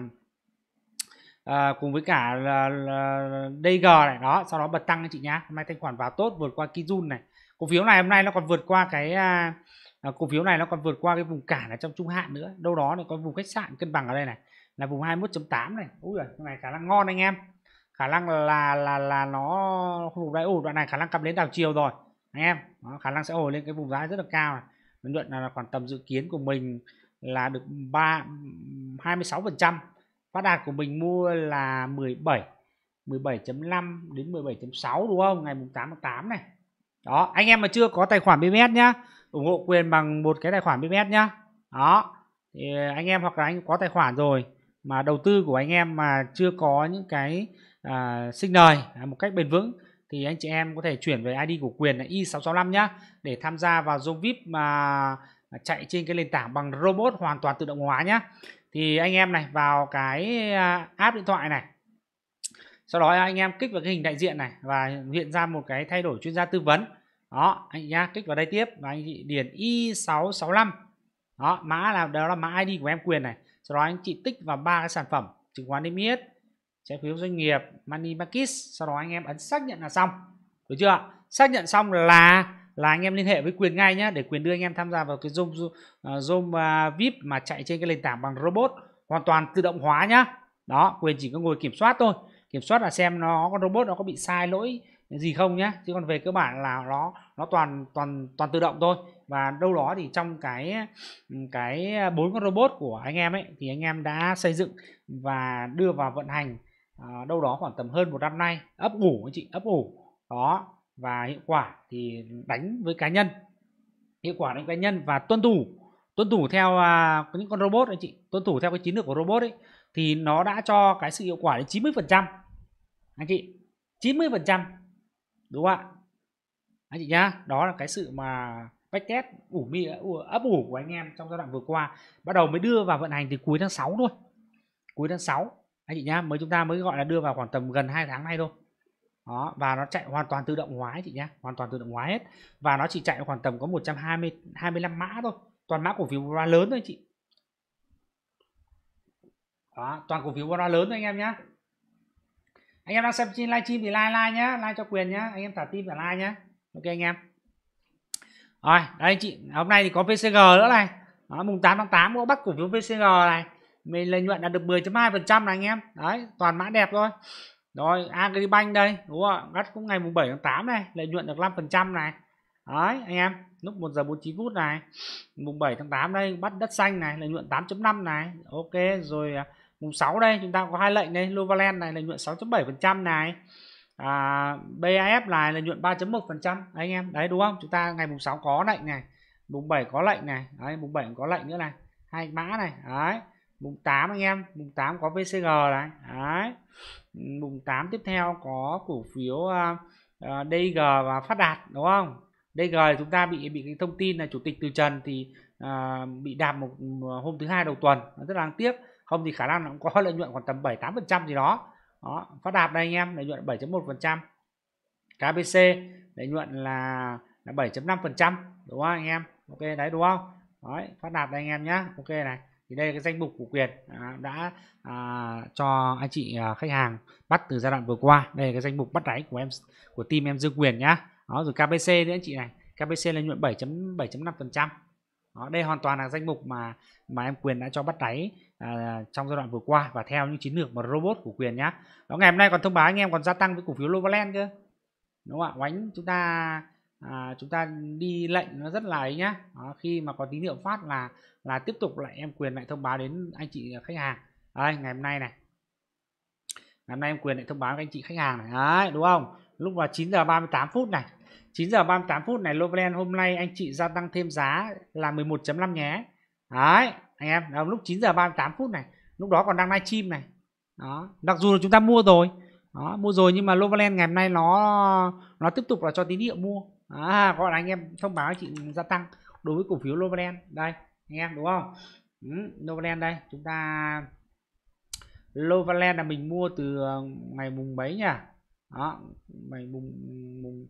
[SPEAKER 1] à, cùng với cả là, là DG này đó sau đó bật tăng anh chị nhá hôm nay thanh khoản vào tốt vượt qua Kijun này cổ phiếu này hôm nay nó còn vượt qua cái à, à cổ phiếu này nó còn vượt qua cái vùng cản ở trong trung hạn nữa đâu đó này có vùng khách sạn cân bằng ở đây này là vùng 21.8 này ui, giời này khả năng ngon anh em khả năng là là là, là nó vùng đại ổ đoạn này khả năng cắm đến đảo chiều rồi anh em Đó, khả năng sẽ hồi lên cái vùng giá rất là cao này. mình luận là khoảng tầm dự kiến của mình là được 3 26 phần trăm phát đạt của mình mua là 17 17.5 đến 17.6 đúng không ngày mùng 8 tháng 8 này đó anh em mà chưa có tài khoản BMS nhá ủng hộ quyền bằng một cái tài khoản BMS nhá đó thì anh em hoặc là anh có tài khoản rồi mà đầu tư của anh em mà chưa có những cái à, sinh lời à, một cách bền vững thì anh chị em có thể chuyển về ID của Quyền là Y665 nhá để tham gia vào Zoom VIP mà chạy trên cái nền tảng bằng robot hoàn toàn tự động hóa nhá. Thì anh em này vào cái à, app điện thoại này. Sau đó anh em kích vào cái hình đại diện này và hiện ra một cái thay đổi chuyên gia tư vấn. Đó, anh nhá, kích vào đây tiếp và anh chị điền Y665. Đó, mã là đó là mã ID của em Quyền này. Sau đó anh chị tích vào ba cái sản phẩm chứng khoán niêm yết, trái phiếu doanh nghiệp money market sau đó anh em ấn xác nhận là xong được chưa xác nhận xong là là anh em liên hệ với quyền ngay nhé để quyền đưa anh em tham gia vào cái zoom à, zoom uh, vip mà chạy trên cái nền tảng bằng robot hoàn toàn tự động hóa nhá đó quyền chỉ có ngồi kiểm soát thôi kiểm soát là xem nó con robot nó có bị sai lỗi gì không nhá chứ còn về cơ bản là nó nó toàn toàn toàn tự động thôi và đâu đó thì trong cái cái bốn con robot của anh em ấy thì anh em đã xây dựng và đưa vào vận hành à, đâu đó khoảng tầm hơn một năm nay ấp ủ anh chị ấp ủ đó và hiệu quả thì đánh với cá nhân hiệu quả đánh cá nhân và tuân thủ tuân thủ theo à, những con robot anh chị tuân thủ theo cái chiến lược của robot ấy thì nó đã cho cái sự hiệu quả đến 90 phần trăm anh chị 90 phần trăm đúng không ạ anh chị nhá đó là cái sự mà backtest ủ mi ấp ủ của anh em trong giai đoạn vừa qua bắt đầu mới đưa vào vận hành từ cuối tháng 6 thôi cuối tháng 6 anh chị nhá mới chúng ta mới gọi là đưa vào khoảng tầm gần hai tháng nay thôi đó và nó chạy hoàn toàn tự động hóa chị nhé hoàn toàn tự động hóa hết và nó chỉ chạy khoảng tầm có 120 25 mã thôi toàn mã cổ phiếu ra lớn thôi chị đó, toàn cổ phiếu ra lớn thôi anh em nhá anh em đang xem trên livestream thì like like nhá like cho quyền nhá anh em thả tim và like nhá ok anh em rồi đây anh chị hôm nay thì có vcg nữa này đó, mùng 8 tháng 8 có bắt cổ phiếu vcg này mình lợi nhuận là được 10.2% này anh em đấy toàn mã đẹp thôi rồi Agribank đây đúng không ạ cũng ngày mùng 7 tháng 8 này lợi nhuận được 5% này đấy anh em lúc 1 giờ 49 phút này mùng 7 tháng 8 đây bắt đất xanh này lợi nhuận 8.5 này ok rồi à, mùng 6 đây chúng ta có hai lệnh đây Novaland này lợi nhuận 6.7% này à, BAF này lợi nhuận 3.1% anh em đấy đúng không chúng ta ngày mùng 6 có lệnh này mùng 7 có lệnh này đấy, mùng 7 có lệnh nữa này hai mã này đấy mùng 8 anh em mùng 8 có VCG này đấy mùng 8 tiếp theo có cổ phiếu uh, uh, DG và Phát Đạt đúng không DG chúng ta bị bị cái thông tin là chủ tịch từ trần thì uh, bị đạp một hôm thứ hai đầu tuần rất là đáng tiếc không thì khả năng nó cũng có lợi nhuận khoảng tầm 7 8 phần trăm gì đó đó Phát Đạt đây anh em lợi nhuận 7.1 phần trăm KBC lợi nhuận là là 7.5 phần trăm đúng không anh em ok đấy đúng không đấy phát đạt đây anh em nhá ok này thì đây là cái danh mục của quyền à, đã à, cho anh chị à, khách hàng bắt từ giai đoạn vừa qua đây là cái danh mục bắt đáy của em của team em dương quyền nhá đó rồi kbc nữa anh chị này kbc lên nhuận 7.7.5% trăm, đây hoàn toàn là danh mục mà mà em quyền đã cho bắt đáy à, trong giai đoạn vừa qua và theo những chiến lược mà robot của quyền nhá đó ngày hôm nay còn thông báo anh em còn gia tăng với cổ phiếu Novaland cơ đúng không ạ oánh chúng ta à, chúng ta đi lệnh nó rất là ấy nhá đó, khi mà có tín hiệu phát là là tiếp tục lại em quyền lại thông báo đến anh chị khách hàng đây ngày hôm nay này ngày hôm nay em quyền lại thông báo với anh chị khách hàng này đấy đúng không lúc vào 9 giờ 38 phút này 9 giờ 38 phút này Loveland hôm nay anh chị gia tăng thêm giá là 11.5 nhé đấy anh em đó, lúc 9 giờ 38 phút này lúc đó còn đang livestream này đó mặc dù là chúng ta mua rồi đó, mua rồi nhưng mà Loveland ngày hôm nay nó nó tiếp tục là cho tín hiệu mua à, gọi là anh em thông báo chị gia tăng đối với cổ phiếu Novaland đây anh em đúng không ừ, Novaland đây chúng ta Novaland là mình mua từ ờ, ngày mùng mấy nhỉ đó ngày mùng mùng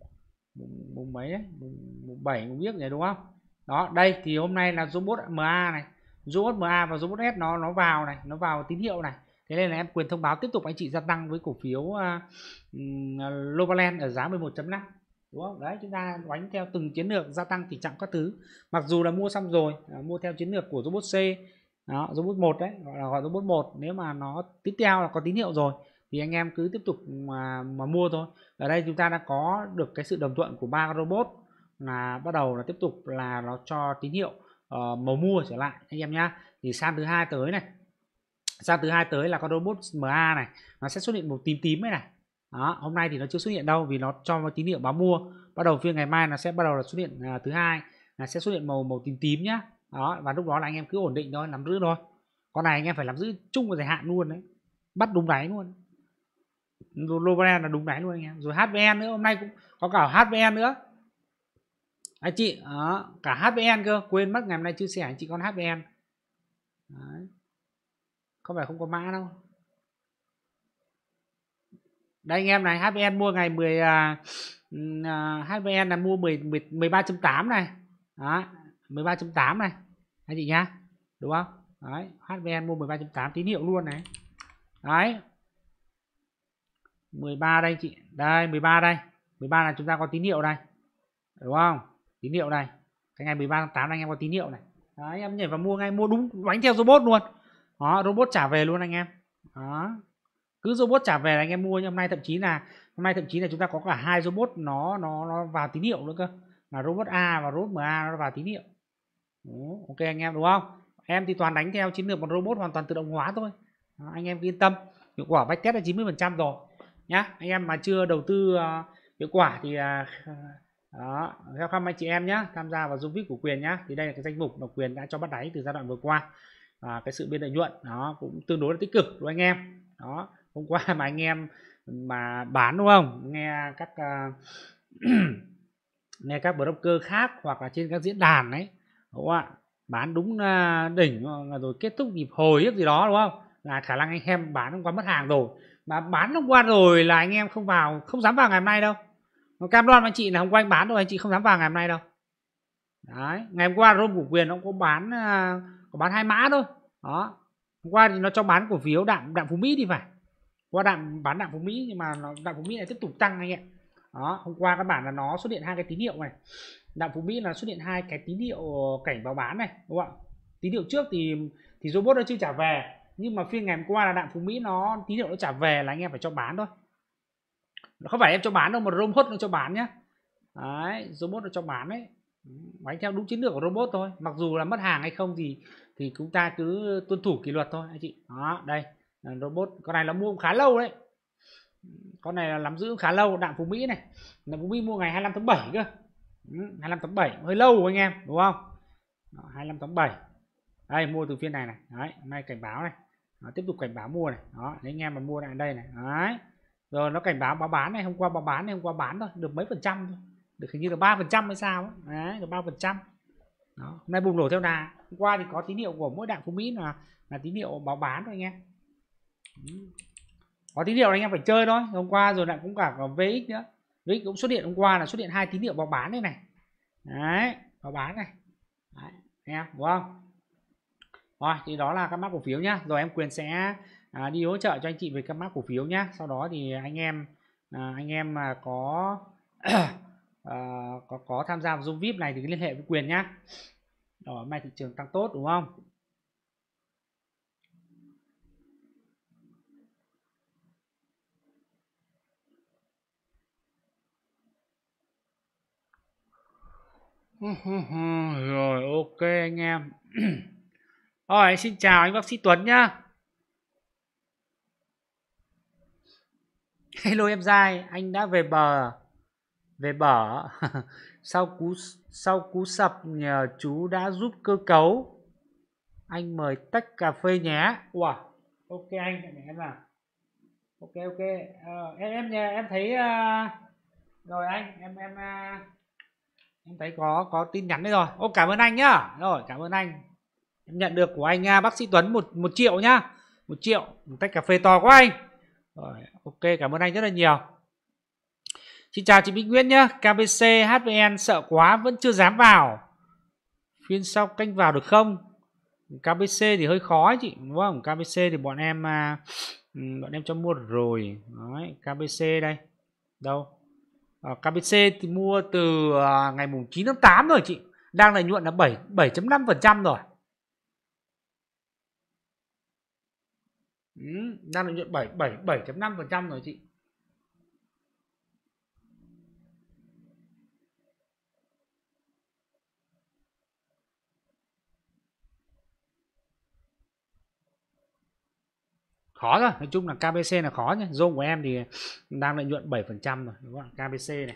[SPEAKER 1] mùng, mùng mấy đấy mùng, mùng 7 mùng biết nhỉ đúng không đó đây thì hôm nay là robot MA này robot MA và robot S nó nó vào này nó vào tín hiệu này thế nên là em quyền thông báo tiếp tục anh chị gia tăng với cổ phiếu uh, Novaland ở giá 11.5 đúng không đấy chúng ta đánh theo từng chiến lược gia tăng tỷ trọng các thứ mặc dù là mua xong rồi à, mua theo chiến lược của robot C đó, robot một đấy gọi là gọi robot một nếu mà nó tiếp theo là có tín hiệu rồi thì anh em cứ tiếp tục mà, mà mua thôi ở đây chúng ta đã có được cái sự đồng thuận của ba robot là bắt đầu là tiếp tục là nó cho tín hiệu uh, màu mua trở lại anh em nhá thì sang thứ hai tới này sang thứ hai tới là con robot MA này nó sẽ xuất hiện một tím tím này này đó hôm nay thì nó chưa xuất hiện đâu vì nó cho tín hiệu báo mua bắt đầu phiên ngày mai nó sẽ bắt đầu là xuất hiện à, thứ hai là sẽ xuất hiện màu màu tím tím nhá đó và lúc đó là anh em cứ ổn định thôi nắm giữ thôi con này anh em phải nắm giữ chung và dài hạn luôn đấy bắt đúng đáy luôn Lovren là đúng đáy luôn anh em rồi HVN nữa hôm nay cũng có cả HVN nữa anh chị đó, cả HVN cơ quên mất ngày hôm nay chia sẻ anh chị con HVN đấy. có phải không có mã đâu đây anh em này HVN mua ngày 10 uh, HVN là mua 10, 10 13.8 này đó 13.8 này anh chị nhá đúng không đấy HVN mua 13.8 tín hiệu luôn này đấy 13 đây chị đây 13 đây 13 là chúng ta có tín hiệu đây đúng không tín hiệu này cái ngày 13 tháng 8 anh em có tín hiệu này đấy, em nhảy vào mua ngay mua đúng đánh theo robot luôn đó robot trả về luôn anh em đó cứ robot trả về là anh em mua nhưng hôm nay thậm chí là hôm nay thậm chí là chúng ta có cả hai robot nó nó nó vào tín hiệu nữa cơ là robot A và robot MA nó vào tín hiệu Đó, ok anh em đúng không em thì toàn đánh theo chiến lược một robot hoàn toàn tự động hóa thôi Đó, anh em yên tâm hiệu quả bách test là 90 phần trăm rồi nhá anh em mà chưa đầu tư uh, hiệu quả thì uh, đó welcome anh chị em nhé tham gia vào dung vip của quyền nhá thì đây là cái danh mục mà quyền đã cho bắt đáy từ giai đoạn vừa qua và cái sự biên lợi nhuận nó cũng tương đối là tích cực của anh em đó hôm qua mà anh em mà bán đúng không nghe các uh, nghe các broker khác hoặc là trên các diễn đàn ấy đúng không ạ bán đúng uh, đỉnh rồi kết thúc nhịp hồi gì đó đúng không là khả năng anh em bán hôm qua mất hàng rồi mà bán hôm qua rồi là anh em không vào không dám vào ngày hôm nay đâu nó cam đoan anh chị là hôm qua anh bán rồi anh chị không dám vào ngày hôm nay đâu đấy ngày hôm qua rôm của quyền nó cũng bán uh, có bán hai mã thôi đó hôm qua thì nó cho bán cổ phiếu đạm đạm phú mỹ thì phải qua đạm bán đạm phú mỹ nhưng mà nó, đạm phú mỹ lại tiếp tục tăng anh ạ đó hôm qua các bạn là nó xuất hiện hai cái tín hiệu này đạm phú mỹ là xuất hiện hai cái tín hiệu cảnh báo bán này đúng không ạ tín hiệu trước thì thì robot nó chưa trả về nhưng mà phiên ngày hôm qua là đạm phú mỹ nó tín hiệu nó trả về là anh em phải cho bán thôi không phải em cho bán đâu mà robot nó cho bán nhá đấy robot nó cho bán đấy đánh theo đúng chiến lược của robot thôi mặc dù là mất hàng hay không thì thì chúng ta cứ tuân thủ kỷ luật thôi anh chị đó đây robot con này là mua khá lâu đấy con này là nắm giữ khá lâu đạm phú mỹ này đạm phú mỹ mua ngày 25 tháng 7 cơ 25 ừ, tháng 7 hơi lâu rồi anh em đúng không 25 tháng 7 đây mua từ phiên này này đấy hôm nay cảnh báo này đó, tiếp tục cảnh báo mua này đó lấy anh em mà mua lại đây này đấy rồi nó cảnh báo báo bán này hôm qua báo bán này hôm qua bán thôi được mấy phần trăm thôi được hình như là ba phần trăm hay sao đấy được ba phần trăm đó hôm nay bùng nổ theo đà hôm qua thì có tín hiệu của mỗi Đạm phú mỹ là là tín hiệu báo bán thôi anh em có tín hiệu anh em phải chơi thôi hôm qua rồi lại cũng cả vào vx nữa vx cũng xuất hiện hôm qua là xuất hiện hai tín hiệu vào bán đây này đấy vào bán này đấy, em đúng không rồi thì đó là các mã cổ phiếu nhá rồi em quyền sẽ à, đi hỗ trợ cho anh chị về các mã cổ phiếu nhá sau đó thì anh em à, anh em mà có à, có có tham gia vào Zoom VIP này thì liên hệ với quyền nhá. Đó, mai thị trường tăng tốt đúng không? rồi ok anh em rồi xin chào anh bác sĩ Tuấn nhá hello em dai anh đã về bờ về bờ sau cú sau cú sập nhờ chú đã giúp cơ cấu anh mời tách cà phê nhé wow ok anh em à ok ok à, em em nhà em thấy uh, rồi anh em em uh, em thấy có có tin nhắn đấy rồi ô cảm ơn anh nhá rồi cảm ơn anh em nhận được của anh à, bác sĩ tuấn một một triệu nhá một triệu một tách cà phê to quá anh rồi ok cảm ơn anh rất là nhiều xin chào chị minh nguyễn nhá kbc hvn sợ quá vẫn chưa dám vào phiên sau canh vào được không kbc thì hơi khó ấy chị đúng không kbc thì bọn em à, ừ, bọn em cho mua rồi Đấy, kbc đây đâu Ờ, KBC thì mua từ ờ, ngày mùng 9 tháng 8 rồi chị đang là nhuận là 7 7.5% rồi ừ, đang là nhuận 7 7 7.5% rồi chị khó rồi nói chung là KBC là khó nhé zone của em thì đang lợi nhuận 7 phần trăm rồi đúng không? KBC này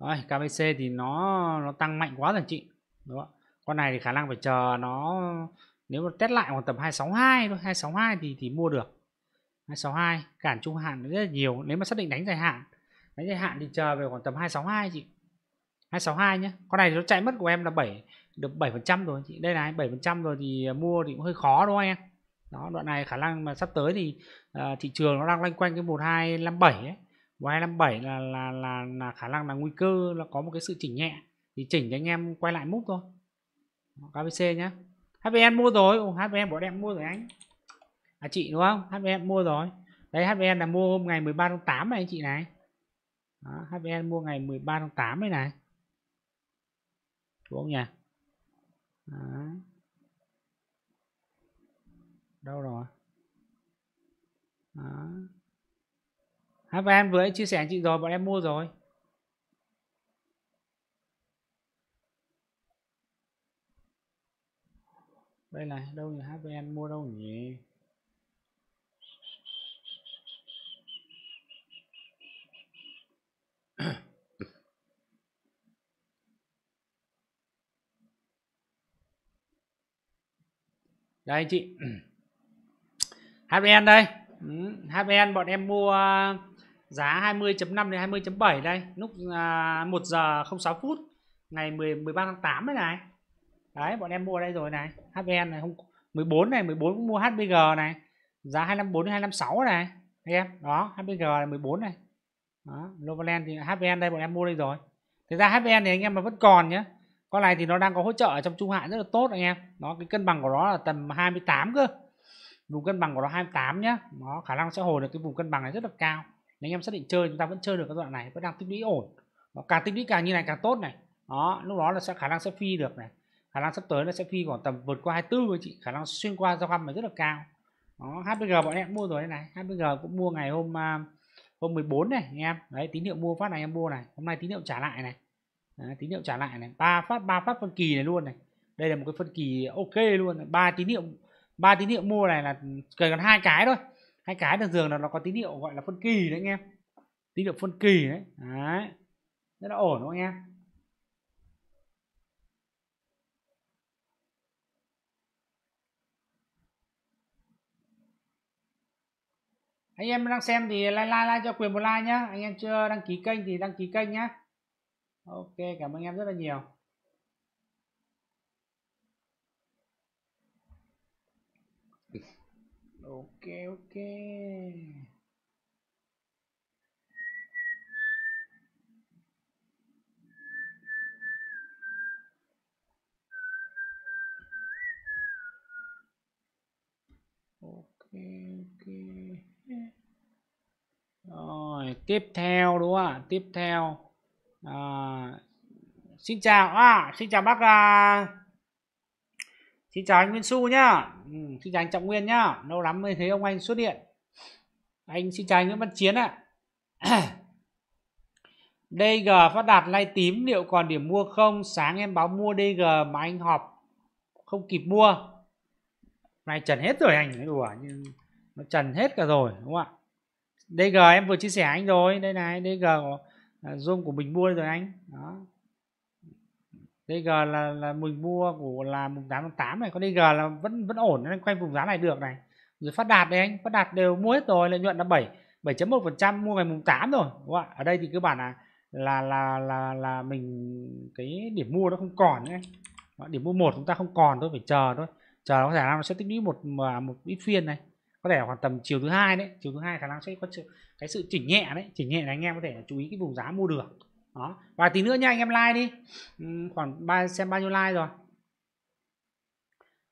[SPEAKER 1] rồi KBC thì nó nó tăng mạnh quá rồi chị đúng không? con này thì khả năng phải chờ nó nếu mà test lại khoảng tầm 262 thôi 262 thì thì mua được 262 cản trung hạn rất là nhiều nếu mà xác định đánh dài hạn đánh dài hạn thì chờ về khoảng tầm 262 chị 262 nhé con này nó chạy mất của em là 7 được 7 phần trăm rồi chị đây này 7 phần trăm rồi thì mua thì cũng hơi khó đúng không em đó đoạn này khả năng mà sắp tới thì uh, thị trường nó đang loanh quanh cái 1257 ấy 1257 là là là là khả năng là nguy cơ là có một cái sự chỉnh nhẹ thì chỉnh cho anh em quay lại múc thôi KBC nhá HVN mua rồi Ồ, HVN bỏ em mua rồi anh à chị đúng không HVN mua rồi đấy HVN là mua hôm ngày 13 tháng 8 này anh chị này đó, HVN mua ngày 13 tháng 8 này này đúng không nhỉ Đấy đâu rồi đó Havan vừa chia sẻ chị rồi bọn em mua rồi đây là đâu nhỉ HVN mua đâu nhỉ đây chị HVN đây ừ, HVN bọn em mua giá 20.5 đến 20.7 đây lúc à, 1 giờ 06 phút ngày 10, 13 tháng 8 đấy này đấy bọn em mua đây rồi này HVN này không 14 này 14 cũng mua HBG này giá 254 đến 256 này anh em đó HBG là 14 này đó Novaland thì HVN đây bọn em mua đây rồi thực ra HVN thì anh em mà vẫn còn nhé con này thì nó đang có hỗ trợ ở trong trung hạn rất là tốt anh em nó cái cân bằng của nó là tầm 28 cơ vùng cân bằng của nó 28 nhá, nó khả năng sẽ hồi được cái vùng cân bằng này rất là cao nên anh em xác định chơi chúng ta vẫn chơi được cái đoạn này vẫn đang tích lũy ổn nó càng tích lũy càng như này càng tốt này đó lúc đó là sẽ khả năng sẽ phi được này khả năng sắp tới nó sẽ phi khoảng tầm vượt qua 24 với chị khả năng xuyên qua giao găm này rất là cao đó, HPG bọn em mua rồi đây này HPG cũng mua ngày hôm à, hôm 14 này anh em đấy tín hiệu mua phát này em mua này hôm nay tín hiệu trả lại này đấy, tín hiệu trả lại này ba phát ba phát phân kỳ này luôn này đây là một cái phân kỳ ok luôn ba tín hiệu ba tín hiệu mua này là cần còn hai cái thôi hai cái thường thường là nó có tín hiệu gọi là phân kỳ đấy anh em tín hiệu phân kỳ đấy, đấy. rất là ổn đúng không anh em anh em đang xem thì like like like cho quyền một like nhá anh em chưa đăng ký kênh thì đăng ký kênh nhá ok cảm ơn anh em rất là nhiều ok ok ok ok rồi tiếp theo đúng không ạ tiếp theo à, xin chào à xin chào bác à, Xin chào anh Nguyên Xu nhá. Ừ, xin chào anh Trọng Nguyên nhá. Lâu lắm mới thấy ông anh xuất hiện. Anh xin chào anh Nguyễn Văn Chiến ạ. DG phát đạt lay tím liệu còn điểm mua không? Sáng em báo mua DG mà anh họp không kịp mua. Này trần hết rồi anh. Ủa, nhưng nó trần hết cả rồi đúng không ạ? DG em vừa chia sẻ anh rồi. Đây này, DG của, à, Zoom của mình mua rồi anh. Đó, DG là, là mình mua của là mùng 8 tháng 8 này, con DG là vẫn vẫn ổn nên quanh vùng giá này được này. Rồi phát đạt đấy anh, phát đạt đều mua hết rồi, lợi nhuận là 7 7.1% mua ngày mùng 8 rồi. Đúng không? Ở đây thì cơ bản là là là là là mình cái điểm mua nó không còn nữa. Điểm mua một chúng ta không còn thôi phải chờ thôi. Chờ có khả năng nó sẽ tích lũy một một ít phiên này. Có thể khoảng tầm chiều thứ hai đấy, chiều thứ hai khả năng sẽ có cái sự chỉnh nhẹ đấy, chỉnh nhẹ là anh em có thể chú ý cái vùng giá mua được đó và tí nữa nha anh em like đi khoảng ba xem bao nhiêu like rồi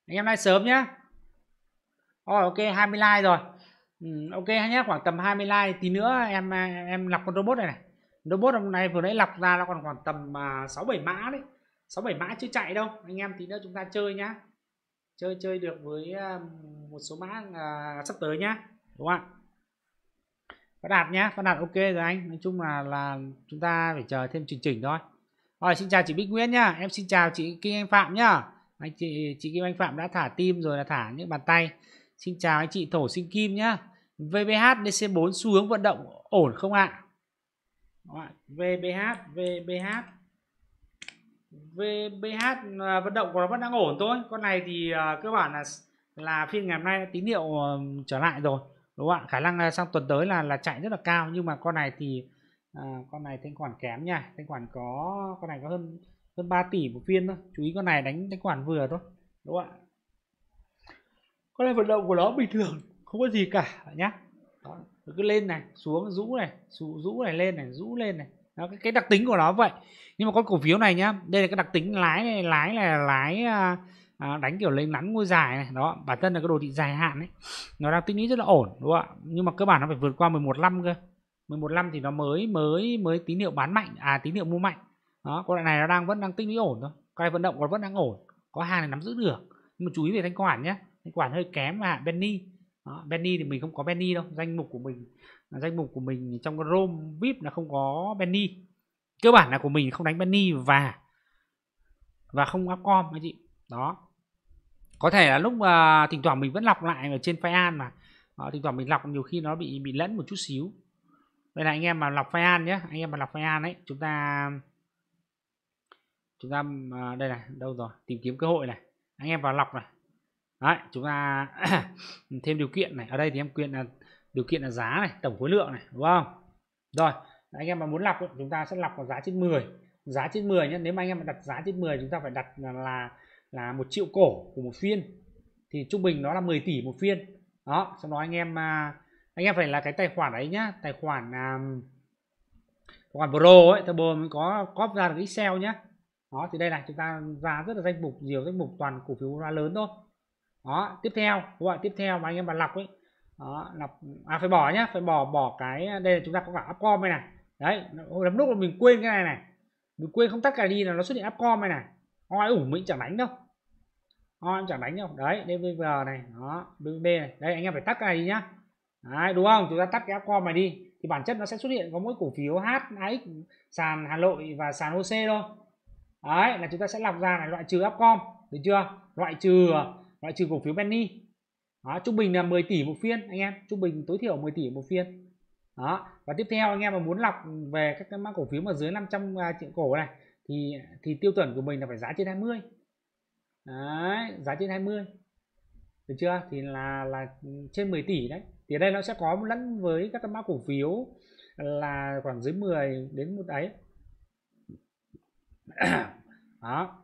[SPEAKER 1] anh em like sớm nhá oh, ok 20 like rồi uhm, ok nhé khoảng tầm 20 like tí nữa em em lọc con robot này này robot hôm nay vừa nãy lọc ra nó còn khoảng tầm à, sáu uh, bảy mã đấy sáu bảy mã chưa chạy đâu anh em tí nữa chúng ta chơi nhá chơi chơi được với uh, một số mã uh, sắp tới nhá đúng không ạ phát đạt nhá phát đạt ok rồi anh nói chung là là chúng ta phải chờ thêm chỉnh chỉnh thôi rồi xin chào chị bích nguyễn nhá em xin chào chị kim anh phạm nhá anh chị chị kim anh phạm đã thả tim rồi là thả những bàn tay xin chào anh chị thổ sinh kim nhá vbh dc 4 xu hướng vận động ổn không ạ à? vbh vbh vbh vận động của nó vẫn đang ổn thôi con này thì uh, cơ bản là là phiên ngày hôm nay tín hiệu uh, trở lại rồi đúng không ạ khả năng à, sang tuần tới là là chạy rất là cao nhưng mà con này thì à, con này thanh khoản kém nha thanh khoản có con này có hơn hơn 3 tỷ một phiên thôi chú ý con này đánh thanh khoản vừa thôi đúng không ạ con này vận động của nó bình thường không có gì cả nhá Đó. cứ lên này xuống rũ này rũ, rũ này lên này rũ lên này Đó, cái, cái đặc tính của nó vậy nhưng mà con cổ phiếu này nhá đây là cái đặc tính lái này lái là lái uh, à, đánh kiểu lấy ngắn ngôi dài này đó bản thân là cái đồ thị dài hạn ấy nó đang tích lũy rất là ổn đúng không ạ nhưng mà cơ bản nó phải vượt qua 11 năm cơ 11 năm thì nó mới mới mới tín hiệu bán mạnh à tín hiệu mua mạnh đó con này nó đang vẫn đang tích lũy ổn thôi cái vận động còn vẫn đang ổn có hàng này nắm giữ được nhưng mà chú ý về thanh khoản nhé thanh khoản hơi kém mà Benny đó, Benny thì mình không có Benny đâu danh mục của mình danh mục của mình trong cái room vip là không có Benny cơ bản là của mình không đánh Benny và và không upcom anh chị đó có thể là lúc uh, thỉnh thoảng mình vẫn lọc lại ở trên file an mà uh, thỉnh thoảng mình lọc nhiều khi nó bị bị lẫn một chút xíu đây là anh em mà lọc file an nhé anh em mà lọc file an ấy chúng ta chúng ta uh, đây này đâu rồi tìm kiếm cơ hội này anh em vào lọc này Đấy, chúng ta thêm điều kiện này ở đây thì em quyền là điều kiện là giá này tổng khối lượng này đúng không rồi anh em mà muốn lọc chúng ta sẽ lọc vào giá trên 10 giá trên 10 nhé nếu mà anh em đặt giá trên 10 chúng ta phải đặt là, là là một triệu cổ của một phiên thì trung bình nó là 10 tỷ một phiên đó xong đó anh em mà anh em phải là cái tài khoản đấy nhá tài khoản um, tài khoản pro ấy turbo mới có cóp ra được excel nhá đó thì đây là chúng ta ra rất là danh mục nhiều danh mục toàn cổ phiếu ra lớn thôi đó tiếp theo các bạn tiếp theo mà anh em mà lọc ấy đó, lọc à phải bỏ nhá phải bỏ bỏ cái à, đây là chúng ta có cả upcom này này đấy hồi lắm lúc là mình quên cái này này mình quên không tắt cả đi là nó xuất hiện upcom này này oi ủng mình chẳng đánh đâu oi chẳng đánh đâu đấy dvv này đó BB này đây anh em phải tắt cái này đi nhá đấy, đúng không chúng ta tắt cái com này đi thì bản chất nó sẽ xuất hiện có mỗi cổ phiếu h ax sàn hà nội và sàn oc thôi đấy là chúng ta sẽ lọc ra này loại trừ upcom được chưa loại trừ loại trừ cổ phiếu penny đó, trung bình là 10 tỷ một phiên anh em trung bình tối thiểu 10 tỷ một phiên đó và tiếp theo anh em mà muốn lọc về các cái mã cổ phiếu mà dưới 500 à, triệu cổ này thì thì tiêu chuẩn của mình là phải giá trên 20 đấy, giá trên 20 được chưa thì là là trên 10 tỷ đấy thì ở đây nó sẽ có lẫn với các mã cổ phiếu là khoảng dưới 10 đến một ấy đó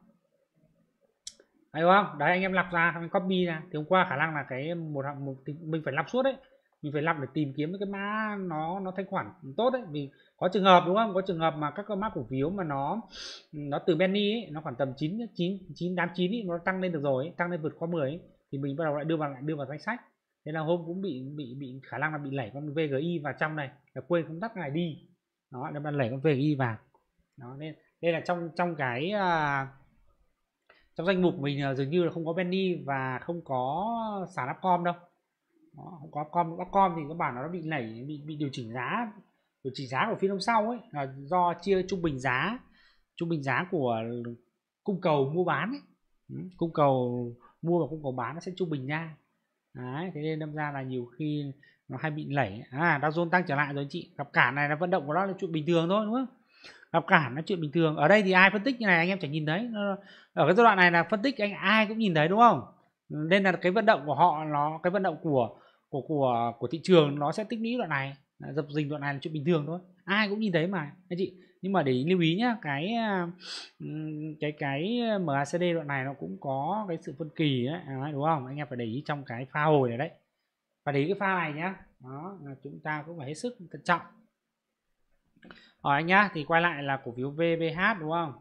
[SPEAKER 1] hay không đấy anh em lọc ra anh copy ra thì hôm qua khả năng là cái một hạng một mình phải lọc suốt đấy mình phải lọc để tìm kiếm cái mã nó nó thanh khoản tốt đấy vì có trường hợp đúng không có trường hợp mà các con mắc cổ phiếu mà nó nó từ penny ấy, nó khoảng tầm 9 9 9 8 9 ấy, nó tăng lên được rồi ấy, tăng lên vượt qua 10 ấy, thì mình bắt đầu lại đưa vào lại đưa vào danh sách thế là hôm cũng bị bị bị khả năng là bị lẩy con VGI vào trong này là quên không tắt ngày đi đó là bạn lẩy con VGI vào đó nên đây là trong trong cái à, trong danh mục mình dường như là không có penny và không có sàn upcom đâu đó, không có upcom upcom thì các bạn nó bị lẩy bị bị điều chỉnh giá rồi chỉ giá của phiên hôm sau ấy là do chia trung bình giá trung bình giá của cung cầu mua bán ấy cung cầu mua và cung cầu bán nó sẽ trung bình nha Đấy, thế nên đâm ra là nhiều khi nó hay bị lẩy à Dow Jones tăng trở lại rồi chị gặp cản này là vận động của nó là chuyện bình thường thôi đúng không gặp cản nó chuyện bình thường ở đây thì ai phân tích như này anh em chẳng nhìn thấy ở cái giai đoạn này là phân tích anh ai cũng nhìn thấy đúng không nên là cái vận động của họ nó cái vận động của của của của thị trường nó sẽ tích lũy đoạn này dập dình đoạn này là chuyện bình thường thôi ai cũng nhìn thấy mà anh chị nhưng mà để lưu ý nhá cái à, cái cái MACD đoạn này nó cũng có cái sự phân kỳ ấy, đúng không anh em phải để ý trong cái pha hồi này đấy và để ý cái pha này nhá đó là chúng ta cũng phải hết sức cẩn trọng rồi anh nhá thì quay lại là cổ phiếu VBH đúng không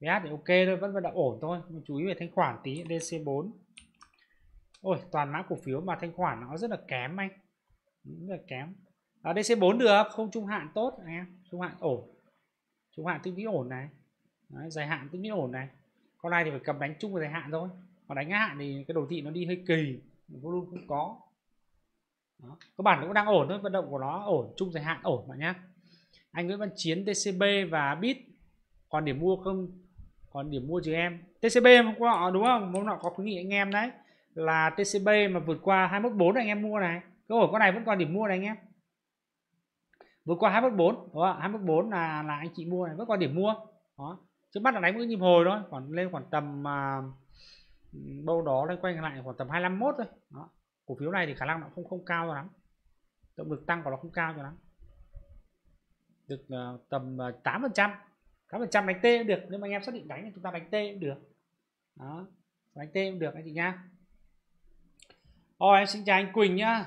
[SPEAKER 1] VH thì ok thôi vẫn vẫn động ổn thôi nhưng chú ý về thanh khoản tí DC4 ôi toàn mã cổ phiếu mà thanh khoản nó rất là kém anh rất là kém đây dc bốn được không trung hạn tốt anh em trung hạn ổn trung hạn tích lũy ổn này Đấy, dài hạn tích lũy ổn này con này thì phải cầm đánh chung và dài hạn thôi còn đánh ngắn hạn thì cái đồ thị nó đi hơi kỳ volume cũng có Đó. các bạn cũng đang ổn thôi vận động của nó ổn chung dài hạn ổn bạn nhé anh Nguyễn Văn Chiến TCB và bit còn điểm mua không còn điểm mua trừ em TCB hôm qua đúng không hôm nọ có khuyến nghị anh em đấy là TCB mà vượt qua 214 anh em mua này cơ hội con này vẫn còn điểm mua này anh em vượt qua 214 đúng không? 214 là là anh chị mua này vượt qua điểm mua đó trước mắt là đánh một cái nhịp hồi thôi còn lên khoảng tầm à, đâu đó lên quay lại khoảng tầm 251 thôi đó. cổ phiếu này thì khả năng nó không không cao cho lắm động lực tăng của nó không cao cho lắm được uh, tầm uh, à, 8 phần trăm 8 phần trăm đánh T cũng được nếu mà anh em xác định đánh thì chúng ta đánh T cũng được đó đánh T cũng được anh chị nha Ôi em xin chào anh Quỳnh nhá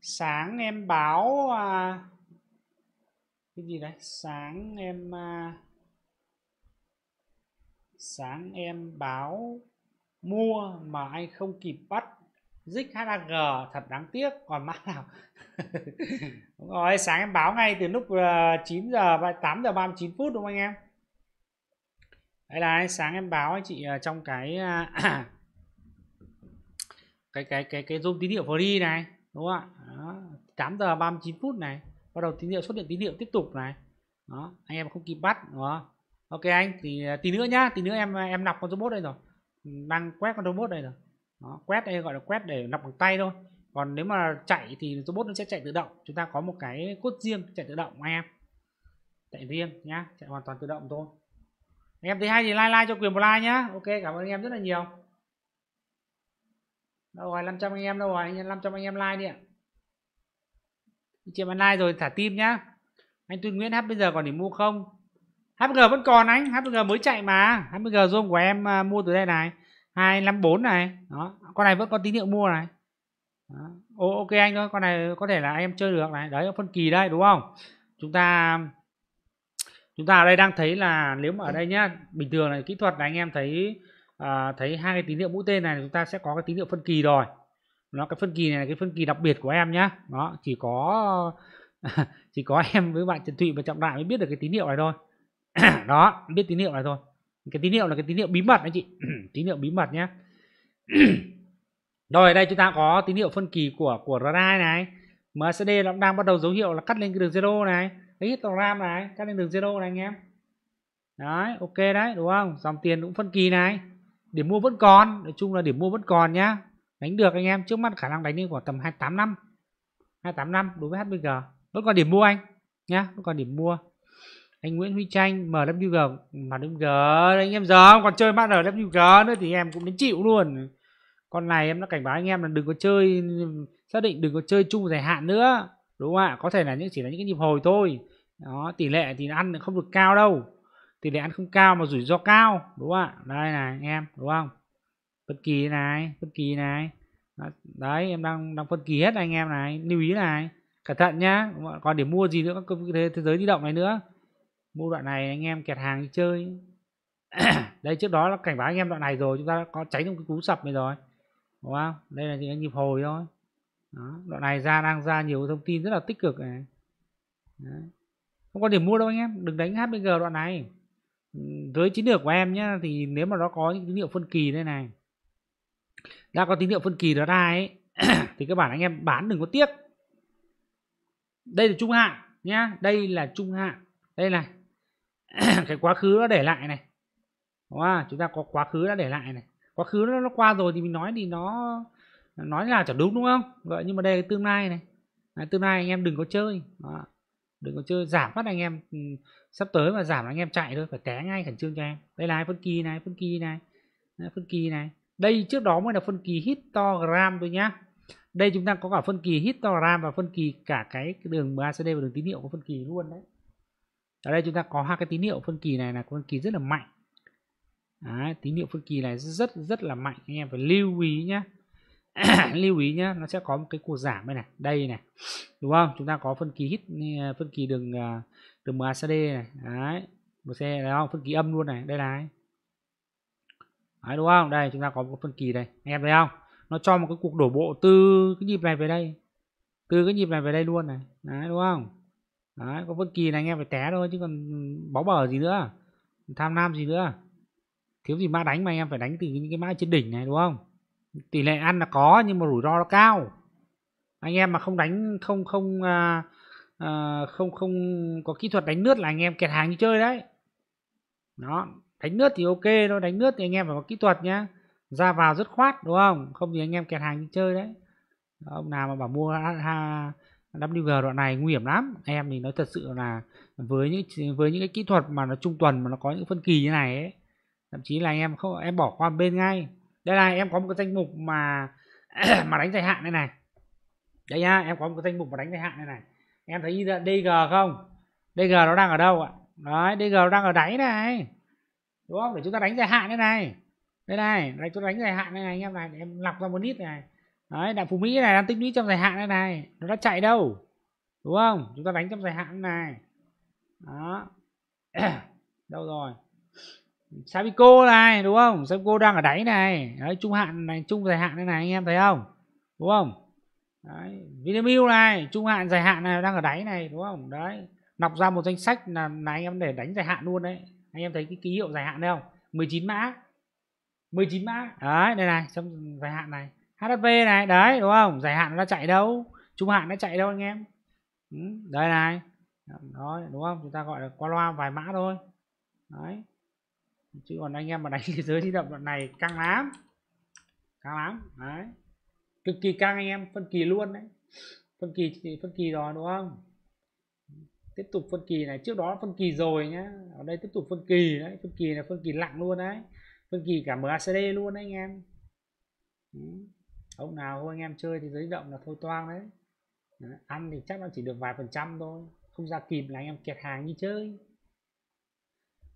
[SPEAKER 1] sáng em báo uh, cái gì đấy sáng em à, sáng em báo mua mà anh không kịp bắt dích HAG thật đáng tiếc còn mã nào đúng rồi sáng em báo ngay từ lúc 9 à, giờ 8 giờ 39 phút đúng không anh em đây là sáng em báo anh chị à, trong cái cái cái cái cái zoom tín hiệu free này đúng không ạ Đó, 8 giờ 39 phút này bắt đầu tín hiệu xuất hiện tín hiệu tiếp tục này đó anh em không kịp bắt đó ok anh thì à, tí nữa nhá tí nữa em à, em nọc con robot đây rồi ừ, đang quét con robot đây rồi đó, quét đây gọi là quét để nọc bằng tay thôi còn nếu mà chạy thì robot nó sẽ chạy tự động chúng ta có một cái cốt riêng chạy tự động anh em chạy riêng nhá chạy hoàn toàn tự động thôi anh em thấy hay thì like like cho quyền một like nhá ok cảm ơn anh em rất là nhiều đâu rồi 500 anh em đâu rồi 500 anh em like đi ạ anh chị bạn like rồi thả tim nhá anh tuyên nguyễn hpg còn điểm mua không hpg vẫn còn anh hpg mới chạy mà hpg zoom của em à, mua từ đây này 254 này đó con này vẫn có tín hiệu mua này đó. Ô, ok anh thôi con này có thể là em chơi được này đấy phân kỳ đây đúng không chúng ta chúng ta ở đây đang thấy là nếu mà ở đây nhá bình thường là kỹ thuật là anh em thấy à, thấy hai cái tín hiệu mũi tên này chúng ta sẽ có cái tín hiệu phân kỳ rồi nó cái phân kỳ này là cái phân kỳ đặc biệt của em nhá nó chỉ có chỉ có em với bạn Trần Thụy và Trọng Đại mới biết được cái tín hiệu này thôi đó biết tín hiệu này thôi cái tín hiệu là cái tín hiệu bí mật anh chị tín hiệu bí mật nhé rồi đây chúng ta có tín hiệu phân kỳ của của radar này MACD nó đang bắt đầu dấu hiệu là cắt lên cái đường zero này đấy histogram này cắt lên đường zero này anh em đấy ok đấy đúng không dòng tiền cũng phân kỳ này điểm mua vẫn còn nói chung là điểm mua vẫn còn nhá đánh được anh em trước mắt khả năng đánh lên khoảng tầm năm 285 năm đối với HBG vẫn còn điểm mua anh nhá vẫn còn điểm mua anh Nguyễn Huy Tranh MWG MWG anh em giờ còn chơi mát MWG nữa thì em cũng đến chịu luôn con này em đã cảnh báo anh em là đừng có chơi xác định đừng có chơi chung dài hạn nữa đúng không ạ có thể là những chỉ là những cái nhịp hồi thôi đó tỷ lệ thì ăn không được cao đâu tỷ lệ ăn không cao mà rủi ro cao đúng không ạ đây này anh em đúng không phân kỳ này phân kỳ này đấy em đang đang phân kỳ hết anh em này lưu ý này cẩn thận nhá còn để mua gì nữa các thế, thế giới di động này nữa mua đoạn này anh em kẹt hàng đi chơi đây trước đó là cảnh báo anh em đoạn này rồi chúng ta đã có tránh được cái cú sập này rồi đúng không đây là những nhịp hồi thôi đó. đoạn này ra đang ra nhiều thông tin rất là tích cực này Đấy. không có điểm mua đâu anh em đừng đánh hbg đoạn này với chiến lược của em nhé thì nếu mà nó có những tín hiệu phân kỳ đây này đã có tín hiệu phân kỳ đó ra ấy thì các bạn anh em bán đừng có tiếc đây là trung hạn nhá đây là trung hạn đây này cái quá khứ nó để lại này đúng không? chúng ta có quá khứ đã để lại này quá khứ nó, nó qua rồi thì mình nói thì nó nói là chẳng đúng đúng không vậy nhưng mà đây là tương lai này à, tương lai anh em đừng có chơi Đó. đừng có chơi giảm mất anh em ừ, sắp tới mà giảm anh em chạy thôi phải té ngay khẩn trương cho em đây là phân kỳ này phân kỳ này phân kỳ này đây trước đó mới là phân kỳ histogram thôi nhá đây chúng ta có cả phân kỳ histogram và phân kỳ cả cái đường MACD và đường tín hiệu của phân kỳ luôn đấy ở đây chúng ta có hai cái tín hiệu phân kỳ này là phân kỳ rất là mạnh đấy, tín hiệu phân kỳ này rất rất là mạnh anh em phải lưu ý nhá lưu ý nhá nó sẽ có một cái cuộc giảm đây này đây này đúng không chúng ta có phân kỳ hit phân kỳ đường à, đường MACD này đấy một xe đấy không phân kỳ âm luôn này đây này Đấy, đúng không đây chúng ta có một phân kỳ đây anh em thấy không nó cho một cái cuộc đổ bộ từ cái nhịp này về đây từ cái nhịp này về đây luôn này đấy đúng không đấy có phân kỳ này anh em phải té thôi chứ còn bó bở gì nữa tham nam gì nữa thiếu gì mã đánh mà anh em phải đánh từ những cái mã trên đỉnh này đúng không tỷ lệ ăn là có nhưng mà rủi ro nó cao anh em mà không đánh không không à, à, không không có kỹ thuật đánh nước là anh em kẹt hàng như chơi đấy đó đánh nước thì ok thôi đánh nước thì anh em phải có kỹ thuật nhá ra vào rất khoát đúng không không thì anh em kẹt hàng đi chơi đấy ông nào mà bảo mua ha WG đoạn này nguy hiểm lắm em thì nói thật sự là với những với những cái kỹ thuật mà nó trung tuần mà nó có những phân kỳ như này ấy thậm chí là em không em bỏ qua bên ngay đây là em có một cái danh mục mà mà đánh dài hạn này này đây nhá em có một cái danh mục mà đánh dài hạn này này em thấy DG không DG nó đang ở đâu ạ đấy DG nó đang ở đáy này đúng không để chúng ta đánh dài hạn đây này đây này đây chúng ta đánh dài hạn đây này anh em này để em lọc ra một nít này đấy đại phú mỹ này đang tích lũy trong dài hạn đây này nó đã chạy đâu đúng không chúng ta đánh trong dài hạn này đó đâu rồi Sabico này đúng không Sabico đang ở đáy này đấy, trung hạn này trung dài hạn đây này anh em thấy không đúng không đấy, Vinamilk này trung hạn dài hạn này đang ở đáy này đúng không đấy nọc ra một danh sách là, là anh em để đánh dài hạn luôn đấy anh em thấy cái ký hiệu dài hạn đây không 19 mã 19 mã đấy đây này trong dài hạn này HSV này đấy đúng không dài hạn nó chạy đâu trung hạn nó chạy đâu anh em ừ, đây này đó đúng không chúng ta gọi là qua loa vài mã thôi đấy chứ còn anh em mà đánh thế giới di động đoạn này căng lắm căng lắm đấy cực kỳ căng anh em phân kỳ luôn đấy phân kỳ phân kỳ rồi đúng không tiếp tục phân kỳ này trước đó phân kỳ rồi nhá ở đây tiếp tục phân kỳ đấy phân kỳ là phân kỳ lặng luôn đấy phân kỳ cả MACD luôn đấy anh em ông nào thôi anh em chơi thì giới động là thôi toang đấy. ăn thì chắc là chỉ được vài phần trăm thôi không ra kịp là anh em kẹt hàng như chơi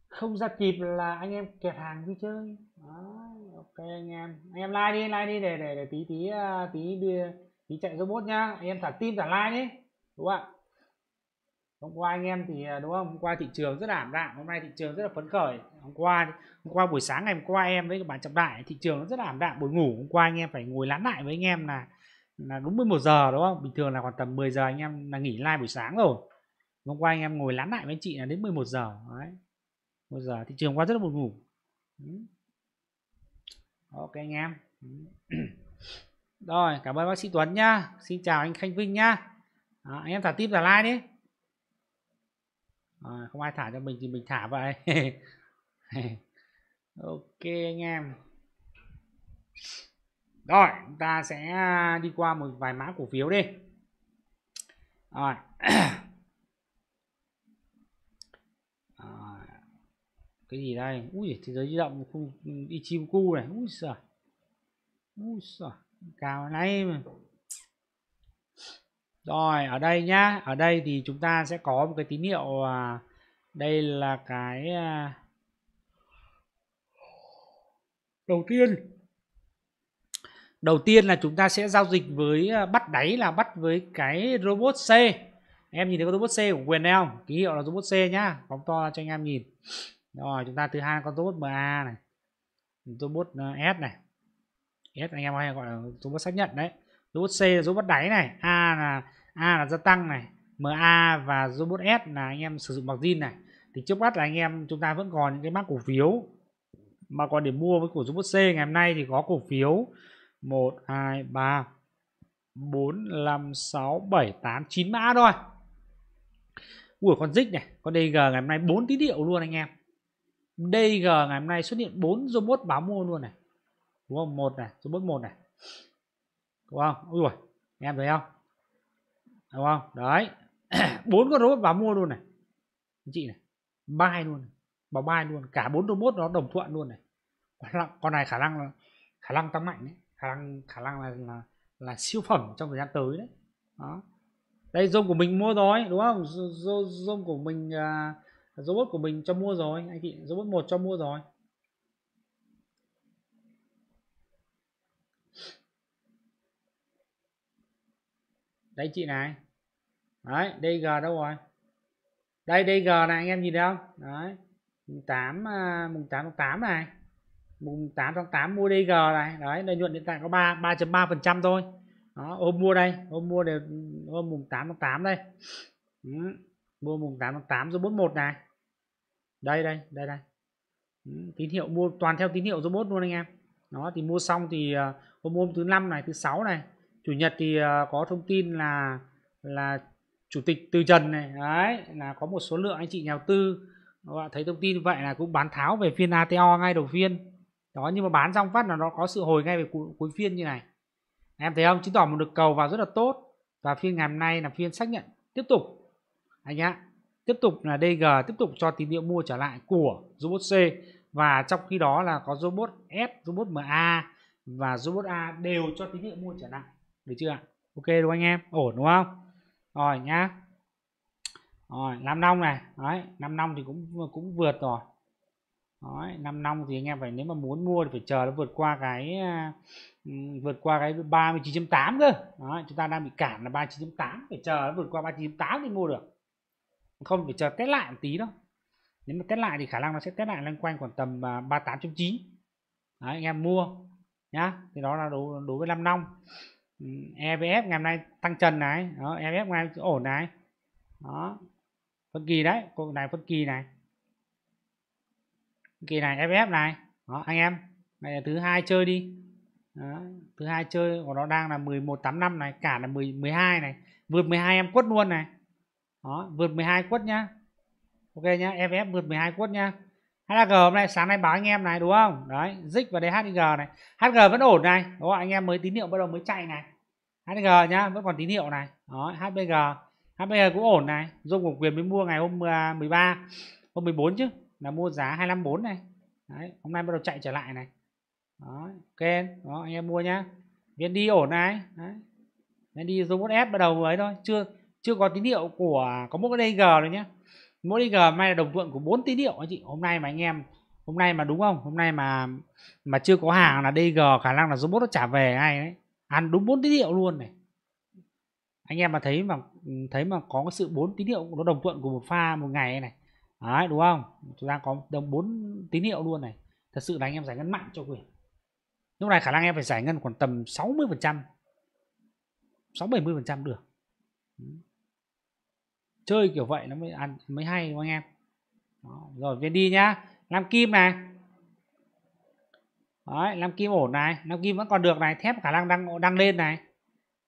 [SPEAKER 1] không ra kịp là anh em kẹt hàng đi chơi đó, ok anh em anh em like đi like đi để để để tí tí à, tí đưa tí chạy robot nhá anh em thả tim thả like đi đúng không ạ hôm qua anh em thì à, đúng không hôm qua thị trường rất là ảm đạm hôm nay thị trường rất là phấn khởi hôm qua hôm qua buổi sáng ngày hôm qua em với các bạn trọng đại thị trường nó rất là ảm đạm buổi ngủ hôm qua anh em phải ngồi lán lại với anh em là là đúng 11 giờ đúng không bình thường là khoảng tầm 10 giờ anh em là nghỉ live buổi sáng rồi hôm qua anh em ngồi lán lại với anh chị là đến 11 giờ đấy một giờ thị trường qua rất là buồn ngủ ok anh em rồi cảm ơn bác sĩ Tuấn nhá xin chào anh Khanh Vinh nhá à, anh em thả tim thả like đi à, không ai thả cho mình thì mình thả vậy ok anh em rồi chúng ta sẽ đi qua một vài mã cổ phiếu đi rồi ờ, cái gì đây ui thế giới di động không cu này ui giời ui giời cao này mà rồi ở đây nhá ở đây thì chúng ta sẽ có một cái tín hiệu à, đây là cái à, đầu tiên đầu tiên là chúng ta sẽ giao dịch với à, bắt đáy là bắt với cái robot C em nhìn thấy con robot C của quyền này không ký hiệu là robot C nhá phóng to cho anh em nhìn rồi chúng ta thứ hai con robot MA này robot S này S anh em hay gọi là robot xác nhận đấy robot C là robot đáy này A là A là gia tăng này MA và robot S là anh em sử dụng bằng zin này thì trước mắt là anh em chúng ta vẫn còn những cái mã cổ phiếu mà còn để mua với cổ robot C ngày hôm nay thì có cổ phiếu 1 2 3 4 5 6 7 8 9 mã thôi Ủa con dích này, con DG ngày hôm nay 4 tín hiệu luôn anh em. DG ngày hôm nay xuất hiện 4 robot báo mua luôn này. Đúng không? Một này, robot 1 này đúng không ui rồi nghe thấy không đúng không đấy bốn con robot vào mua luôn này anh chị này bay luôn này. vào bay luôn cả bốn robot nó đồng thuận luôn này con này khả năng là khả năng tăng mạnh đấy khả năng khả năng là là, là siêu phẩm trong thời gian tới đấy đó đây rôm của mình mua rồi đúng không rôm của mình uh, robot của mình cho mua rồi anh chị robot một cho mua rồi đây chị này đấy đây g đâu rồi đây đây g này anh em nhìn thấy không đấy mùng tám à, mùng tám tháng tám này mùng tám tháng tám mua DG này đấy lợi nhuận hiện tại có ba 3 ba phần trăm thôi đó ôm mua đây ôm mua đều ôm mùng tám tháng tám đây ừ. mua mùng tám tháng 8 rồi một này đây đây đây đây ừ. tín hiệu mua toàn theo tín hiệu robot luôn anh em nó thì mua xong thì à, hôm hôm thứ năm này thứ sáu này chủ nhật thì ờ, có thông tin là là chủ tịch từ trần này đấy là có một số lượng anh chị nhà đầu tư các bạn thấy thông tin vậy là cũng bán tháo về phiên ATO ngay đầu phiên đó nhưng mà bán xong phát là nó có sự hồi ngay về cuối, cuối phiên như này em thấy không chứng tỏ một lực cầu vào rất là tốt và phiên ngày hôm nay là phiên xác nhận tiếp tục anh nhá tiếp tục là DG tiếp tục cho tín hiệu mua trở lại của robot C và trong khi đó là có robot S robot MA và robot A đều cho tín hiệu mua trở lại được chưa ạ? ok đúng anh em ổn đúng không rồi nhá rồi năm nong này đấy năm nong thì cũng cũng vượt rồi Đấy, năm nong thì anh em phải nếu mà muốn mua thì phải chờ nó vượt qua cái uh, vượt qua cái 39.8 cơ. Đấy, chúng ta đang bị cản là 39.8 phải chờ nó vượt qua 39.8 thì mua được. Không phải chờ test lại một tí đâu. Nếu mà test lại thì khả năng nó sẽ test lại loanh quanh khoảng tầm uh, ờ, 38.9. Đấy anh em mua nhá. Thì đó là đối, đối với năm nong. Ừ, EVF ngày hôm nay tăng trần này đó, EVF ngày nay ổn này đó phân kỳ đấy cô này phân kỳ này phân kỳ này EVF này đó anh em này là thứ hai chơi đi đó, thứ hai chơi của nó đang là 1185 này cả là 10, 12 này vượt 12 em quất luôn này đó vượt 12 quất nhá ok nhá EVF vượt 12 quất nhá HG hôm nay sáng nay báo anh em này đúng không? Đấy, Zik và DHG này. HG vẫn ổn này. Đúng không? Anh em mới tín hiệu bắt đầu mới chạy này. HBG nhá vẫn còn tín hiệu này đó HBG HBG cũng ổn này Dung của quyền mới mua ngày hôm 13 à, hôm 14 chứ là mua giá 254 này Đấy, hôm nay bắt đầu chạy trở lại này đó, ok đó anh em mua nhá viên đi ổn này Đấy. Nên đi robot S bắt đầu ấy thôi chưa chưa có tín hiệu của có cái DG rồi nhá, mỗi DG mai là đồng thuận của bốn tín hiệu anh chị hôm nay mà anh em hôm nay mà đúng không hôm nay mà mà chưa có hàng là DG khả năng là robot nó trả về ngay đấy ăn đúng bốn tín hiệu luôn này anh em mà thấy mà thấy mà có cái sự bốn tín hiệu nó đồng thuận của một pha một ngày này đấy đúng không chúng ta có đồng bốn tín hiệu luôn này thật sự là anh em giải ngân mạnh cho quyền lúc này khả năng em phải giải ngân khoảng tầm 60 phần trăm 6 70 phần trăm được chơi kiểu vậy nó mới ăn mới hay đúng không anh em Đó, rồi viên đi nhá Nam Kim này đấy năm kim ổn này năm kim vẫn còn được này thép khả năng đang đang lên này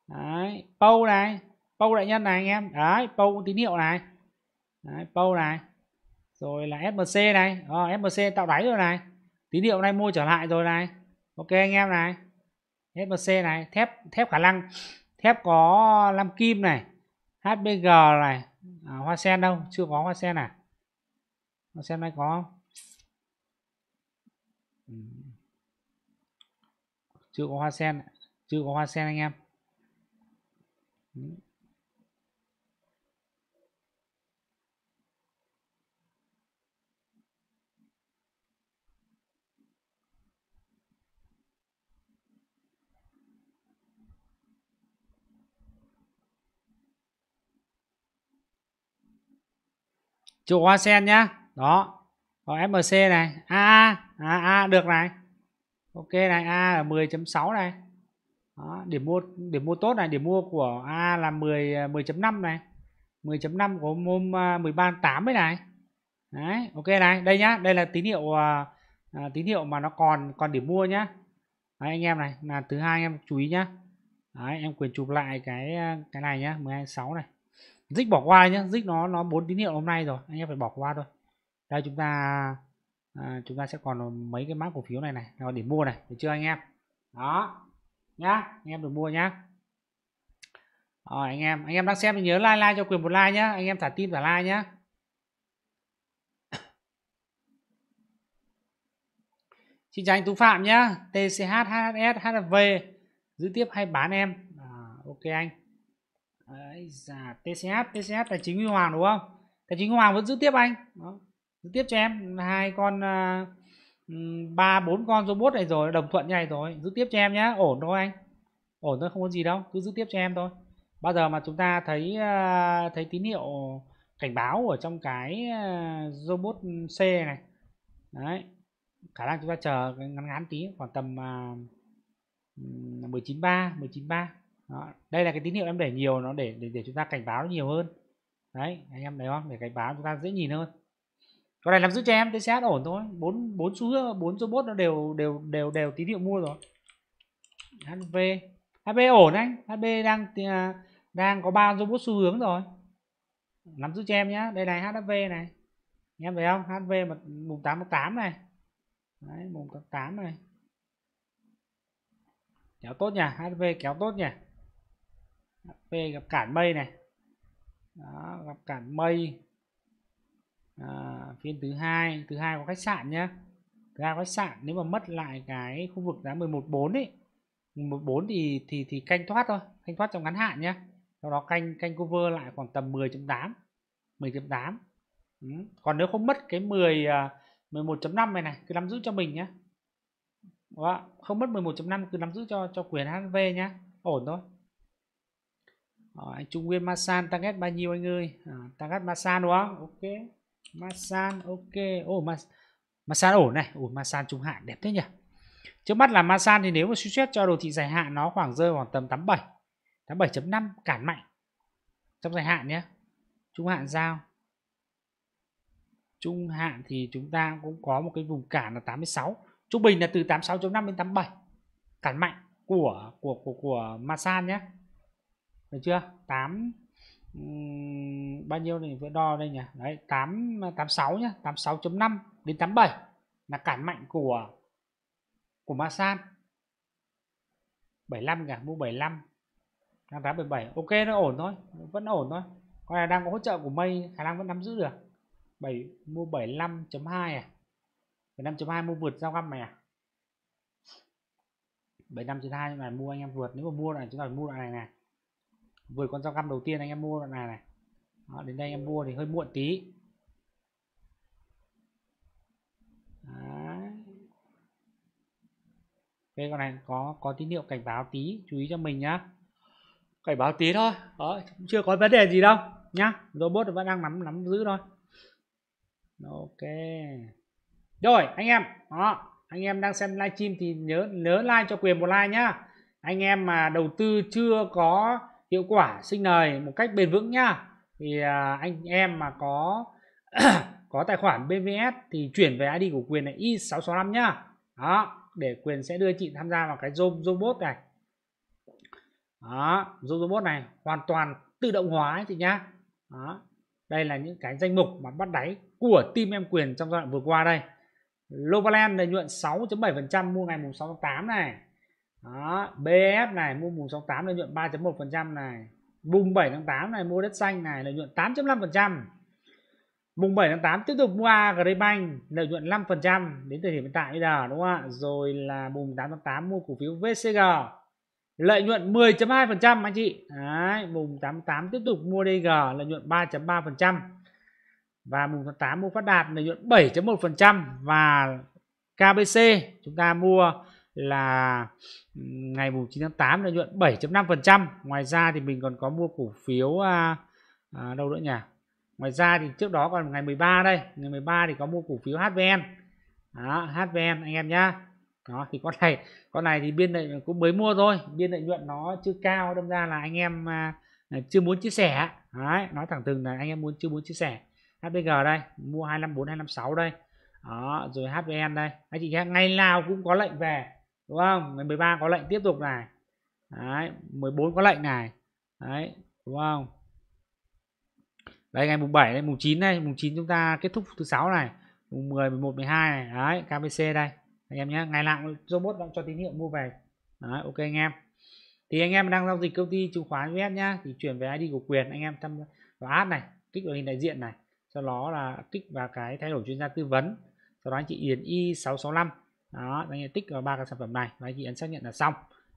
[SPEAKER 1] đấy pâu này pâu đại nhân này anh em đấy pâu tín hiệu này đấy pâu này rồi là smc này ờ, smc tạo đáy rồi này tín hiệu này mua trở lại rồi này ok anh em này smc này thép thép khả năng thép có làm kim này hbg này à, hoa sen đâu chưa có hoa sen à hoa sen này có không ừ chưa có hoa sen chưa có hoa sen anh em chưa hoa sen nhá đó có mc này a a a à, à, được này ok này a là 10.6 này đó, điểm mua điểm mua tốt này điểm mua của a là 10 10.5 à, này 10.5 của hôm 13 8 ấy này đấy ok này đây nhá đây là tín hiệu à, à, tín hiệu mà nó còn còn điểm mua nhá đấy, anh em này là thứ hai em chú ý nhá đấy, em quyền chụp lại cái à, cái này nhá 126 này dích bỏ qua nhá dích nó nó bốn tín hiệu hôm nay rồi anh em phải bỏ qua thôi đây chúng ta à, chúng ta sẽ còn mấy cái mã cổ phiếu này này là để mua này được chưa anh em đó nhá anh em được mua nhá rồi anh em anh em đang xem thì nhớ like like cho quyền một like nhá anh em thả tim thả like nhá xin chào anh Tú Phạm nhá TCH HHS HHV giữ tiếp hay bán em à, ok anh Đấy, dạ, TCH TCH là chính Huy Hoàng đúng không Tài chính Huy Hoàng vẫn giữ tiếp anh đó tiếp cho em hai con à, ừ, ba bốn con robot này rồi đồng thuận như này rồi giữ tiếp cho em nhé ổn thôi anh ổn thôi không có gì đâu cứ giữ tiếp cho em thôi bao giờ mà chúng ta thấy à, thấy tín hiệu cảnh báo ở trong cái à, robot C này đấy khả năng chúng ta chờ ngắn ngắn tí khoảng tầm ừ, mười chín ba mười chín ba đây là cái tín hiệu em để nhiều nó để để, để chúng ta cảnh báo nhiều hơn đấy anh em thấy không để cảnh báo chúng ta dễ nhìn hơn con này nắm giữ cho em sát ổn thôi bốn bốn số bốn robot nó đều đều đều đều tín hiệu mua rồi hv hb ổn anh hb đang à, đang có ba robot xu hướng rồi nắm giữ cho em nhá đây này hv này em thấy không hv mà mùng tám tháng tám này Đấy, mùng tám này kéo tốt nhỉ hv kéo tốt nhỉ hv gặp cản mây này đó, gặp cản mây à, phiên thứ hai thứ hai có khách sạn nhá thứ hai có khách sạn nếu mà mất lại cái khu vực giá 114 ấy 114 thì thì thì canh thoát thôi canh thoát trong ngắn hạn nhá sau đó canh canh cover lại khoảng tầm 10.8 10.8 ừ. còn nếu không mất cái 10 11.5 à, này này cứ nắm giữ cho mình nhá đó. không mất 11.5 cứ nắm giữ cho cho quyền HV nhá ổn thôi Ờ, anh Trung Nguyên Masan target bao nhiêu anh ơi? À, target Masan đúng không? Ok. Masan ok ồ oh, Mas Masan ổn này ổn Masan trung hạn đẹp thế nhỉ trước mắt là Masan thì nếu mà suy xét cho đồ thị dài hạn nó khoảng rơi khoảng tầm 87 87.5 cản mạnh trong dài hạn nhé trung hạn giao trung hạn thì chúng ta cũng có một cái vùng cản là 86 trung bình là từ 86.5 đến 87 cản mạnh của của của của Masan nhé được chưa 8 bao nhiêu này vừa đo đây nhỉ đấy 8 86 nhá 86.5 đến 87 là cản mạnh của của Masan 75 cả mua 75 đang giá 77 ok nó ổn thôi vẫn ổn thôi con là đang có hỗ trợ của mây khả năng vẫn nắm giữ được 7 mua 75.2 à 75.2 mua vượt giao găm này à 75.2 nhưng mà mua anh em vượt nếu mà mua này chúng ta phải mua loại này này vừa con dao găm đầu tiên anh em mua đoạn này này Đó, đến đây em mua thì hơi muộn tí Đấy. Đây con này có có tín hiệu cảnh báo tí chú ý cho mình nhá cảnh báo tí thôi Đó, cũng chưa có vấn đề gì đâu nhá robot vẫn đang nắm nắm giữ thôi ok rồi anh em đó anh em đang xem livestream thì nhớ nhớ like cho quyền một like nhá anh em mà đầu tư chưa có hiệu quả sinh lời một cách bền vững nhá thì à, anh em mà có có tài khoản BVS thì chuyển về ID của quyền này Y665 nhá đó để quyền sẽ đưa chị tham gia vào cái robot này đó robot này hoàn toàn tự động hóa ấy chị nhá đó đây là những cái danh mục mà bắt đáy của team em quyền trong giai đoạn vừa qua đây Lovaland lợi nhuận 6.7% mua ngày mùng 6 tháng 8 này đó BF này mua mùng 68 lợi nhuận 3.1% này mùng 7 tháng 8 này mua đất xanh này lợi nhuận 8.5% mùng 7 tháng 8 tiếp tục mua Agribank lợi nhuận 5% đến thời điểm hiện tại bây giờ đúng không ạ rồi là mùng 8 tháng 8 mua cổ phiếu VCG lợi nhuận 10.2% anh chị Đấy, mùng 88 tiếp tục mua DG lợi nhuận 3.3% và mùng tháng 8 mua phát đạt lợi nhuận 7.1% và KBC chúng ta mua là ngày 9 tháng 8 lợi nhuận 7.5%. Ngoài ra thì mình còn có mua cổ phiếu à, à, đâu nữa nhỉ? Ngoài ra thì trước đó còn ngày 13 đây, ngày 13 thì có mua cổ phiếu HVN. Đó, HVN anh em nhá. Đó thì con này con này thì biên lợi cũng mới mua thôi, biên lợi nhuận nó chưa cao đâm ra là anh em à, à chưa muốn chia sẻ. Đấy, nói thẳng từng là anh em muốn chưa muốn chia sẻ. HBG đây, mua 254 256 đây. Đó, rồi HVN đây. Anh chị ngày nào cũng có lệnh về đúng không ngày 13 có lệnh tiếp tục này đấy, 14 có lệnh này đấy đúng không đây ngày mùng 7 đây, mùng 9 này, mùng 9 chúng ta kết thúc thứ sáu này mùng 10 11 12 này đấy KBC đây anh em nhé ngày nào robot vẫn cho tín hiệu mua về đấy, ok anh em thì anh em đang giao dịch công ty chứng khoán US nhá thì chuyển về ID của quyền anh em tham, vào app này kích vào hình đại diện này sau đó là kích vào cái thay đổi chuyên gia tư vấn sau đó anh chị điền y 665 đó anh em tích vào ba cái sản phẩm này và anh chị ấn xác nhận là xong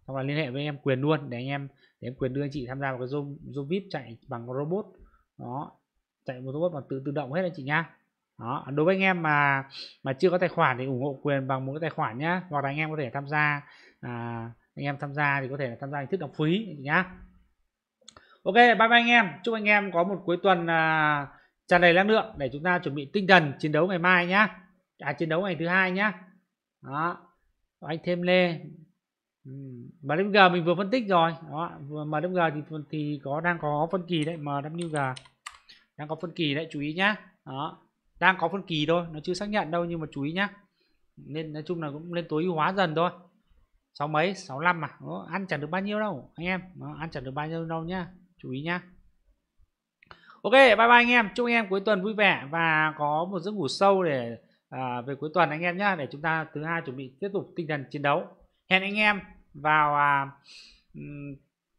[SPEAKER 1] xong là liên hệ với em quyền luôn để anh em để em quyền đưa anh chị tham gia vào cái zoom zoom vip chạy bằng robot đó chạy một robot bằng tự tự động hết anh chị nha đó đối với anh em mà mà chưa có tài khoản thì ủng hộ quyền bằng một cái tài khoản nhá hoặc là anh em có thể tham gia à, anh em tham gia thì có thể là tham gia hình thức đóng phí nhá ok bye bye anh em chúc anh em có một cuối tuần à, tràn đầy năng lượng để chúng ta chuẩn bị tinh thần chiến đấu ngày mai nhá à chiến đấu ngày thứ hai nhá đó anh thêm lê ừ, MWG mình vừa phân tích rồi đó MWG thì thì có đang có phân kỳ đấy MWG đang có phân kỳ đấy chú ý nhá đó đang có phân kỳ thôi nó chưa xác nhận đâu nhưng mà chú ý nhá nên nói chung là cũng lên tối ưu hóa dần thôi sáu mấy sáu năm mà đó, ăn chẳng được bao nhiêu đâu anh em đó, ăn chẳng được bao nhiêu đâu nhá chú ý nhá ok bye bye anh em chúc anh em cuối tuần vui vẻ và có một giấc ngủ sâu để à, về cuối tuần anh em nhé để chúng ta thứ hai chuẩn bị tiếp tục tinh thần chiến đấu hẹn anh em vào à,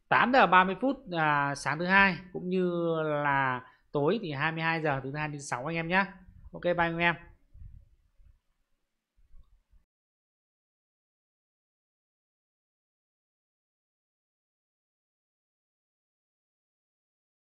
[SPEAKER 1] 8 giờ 30 phút à, sáng thứ hai cũng như là tối thì 22 giờ thứ hai đến 6 anh em nhé ok bye anh em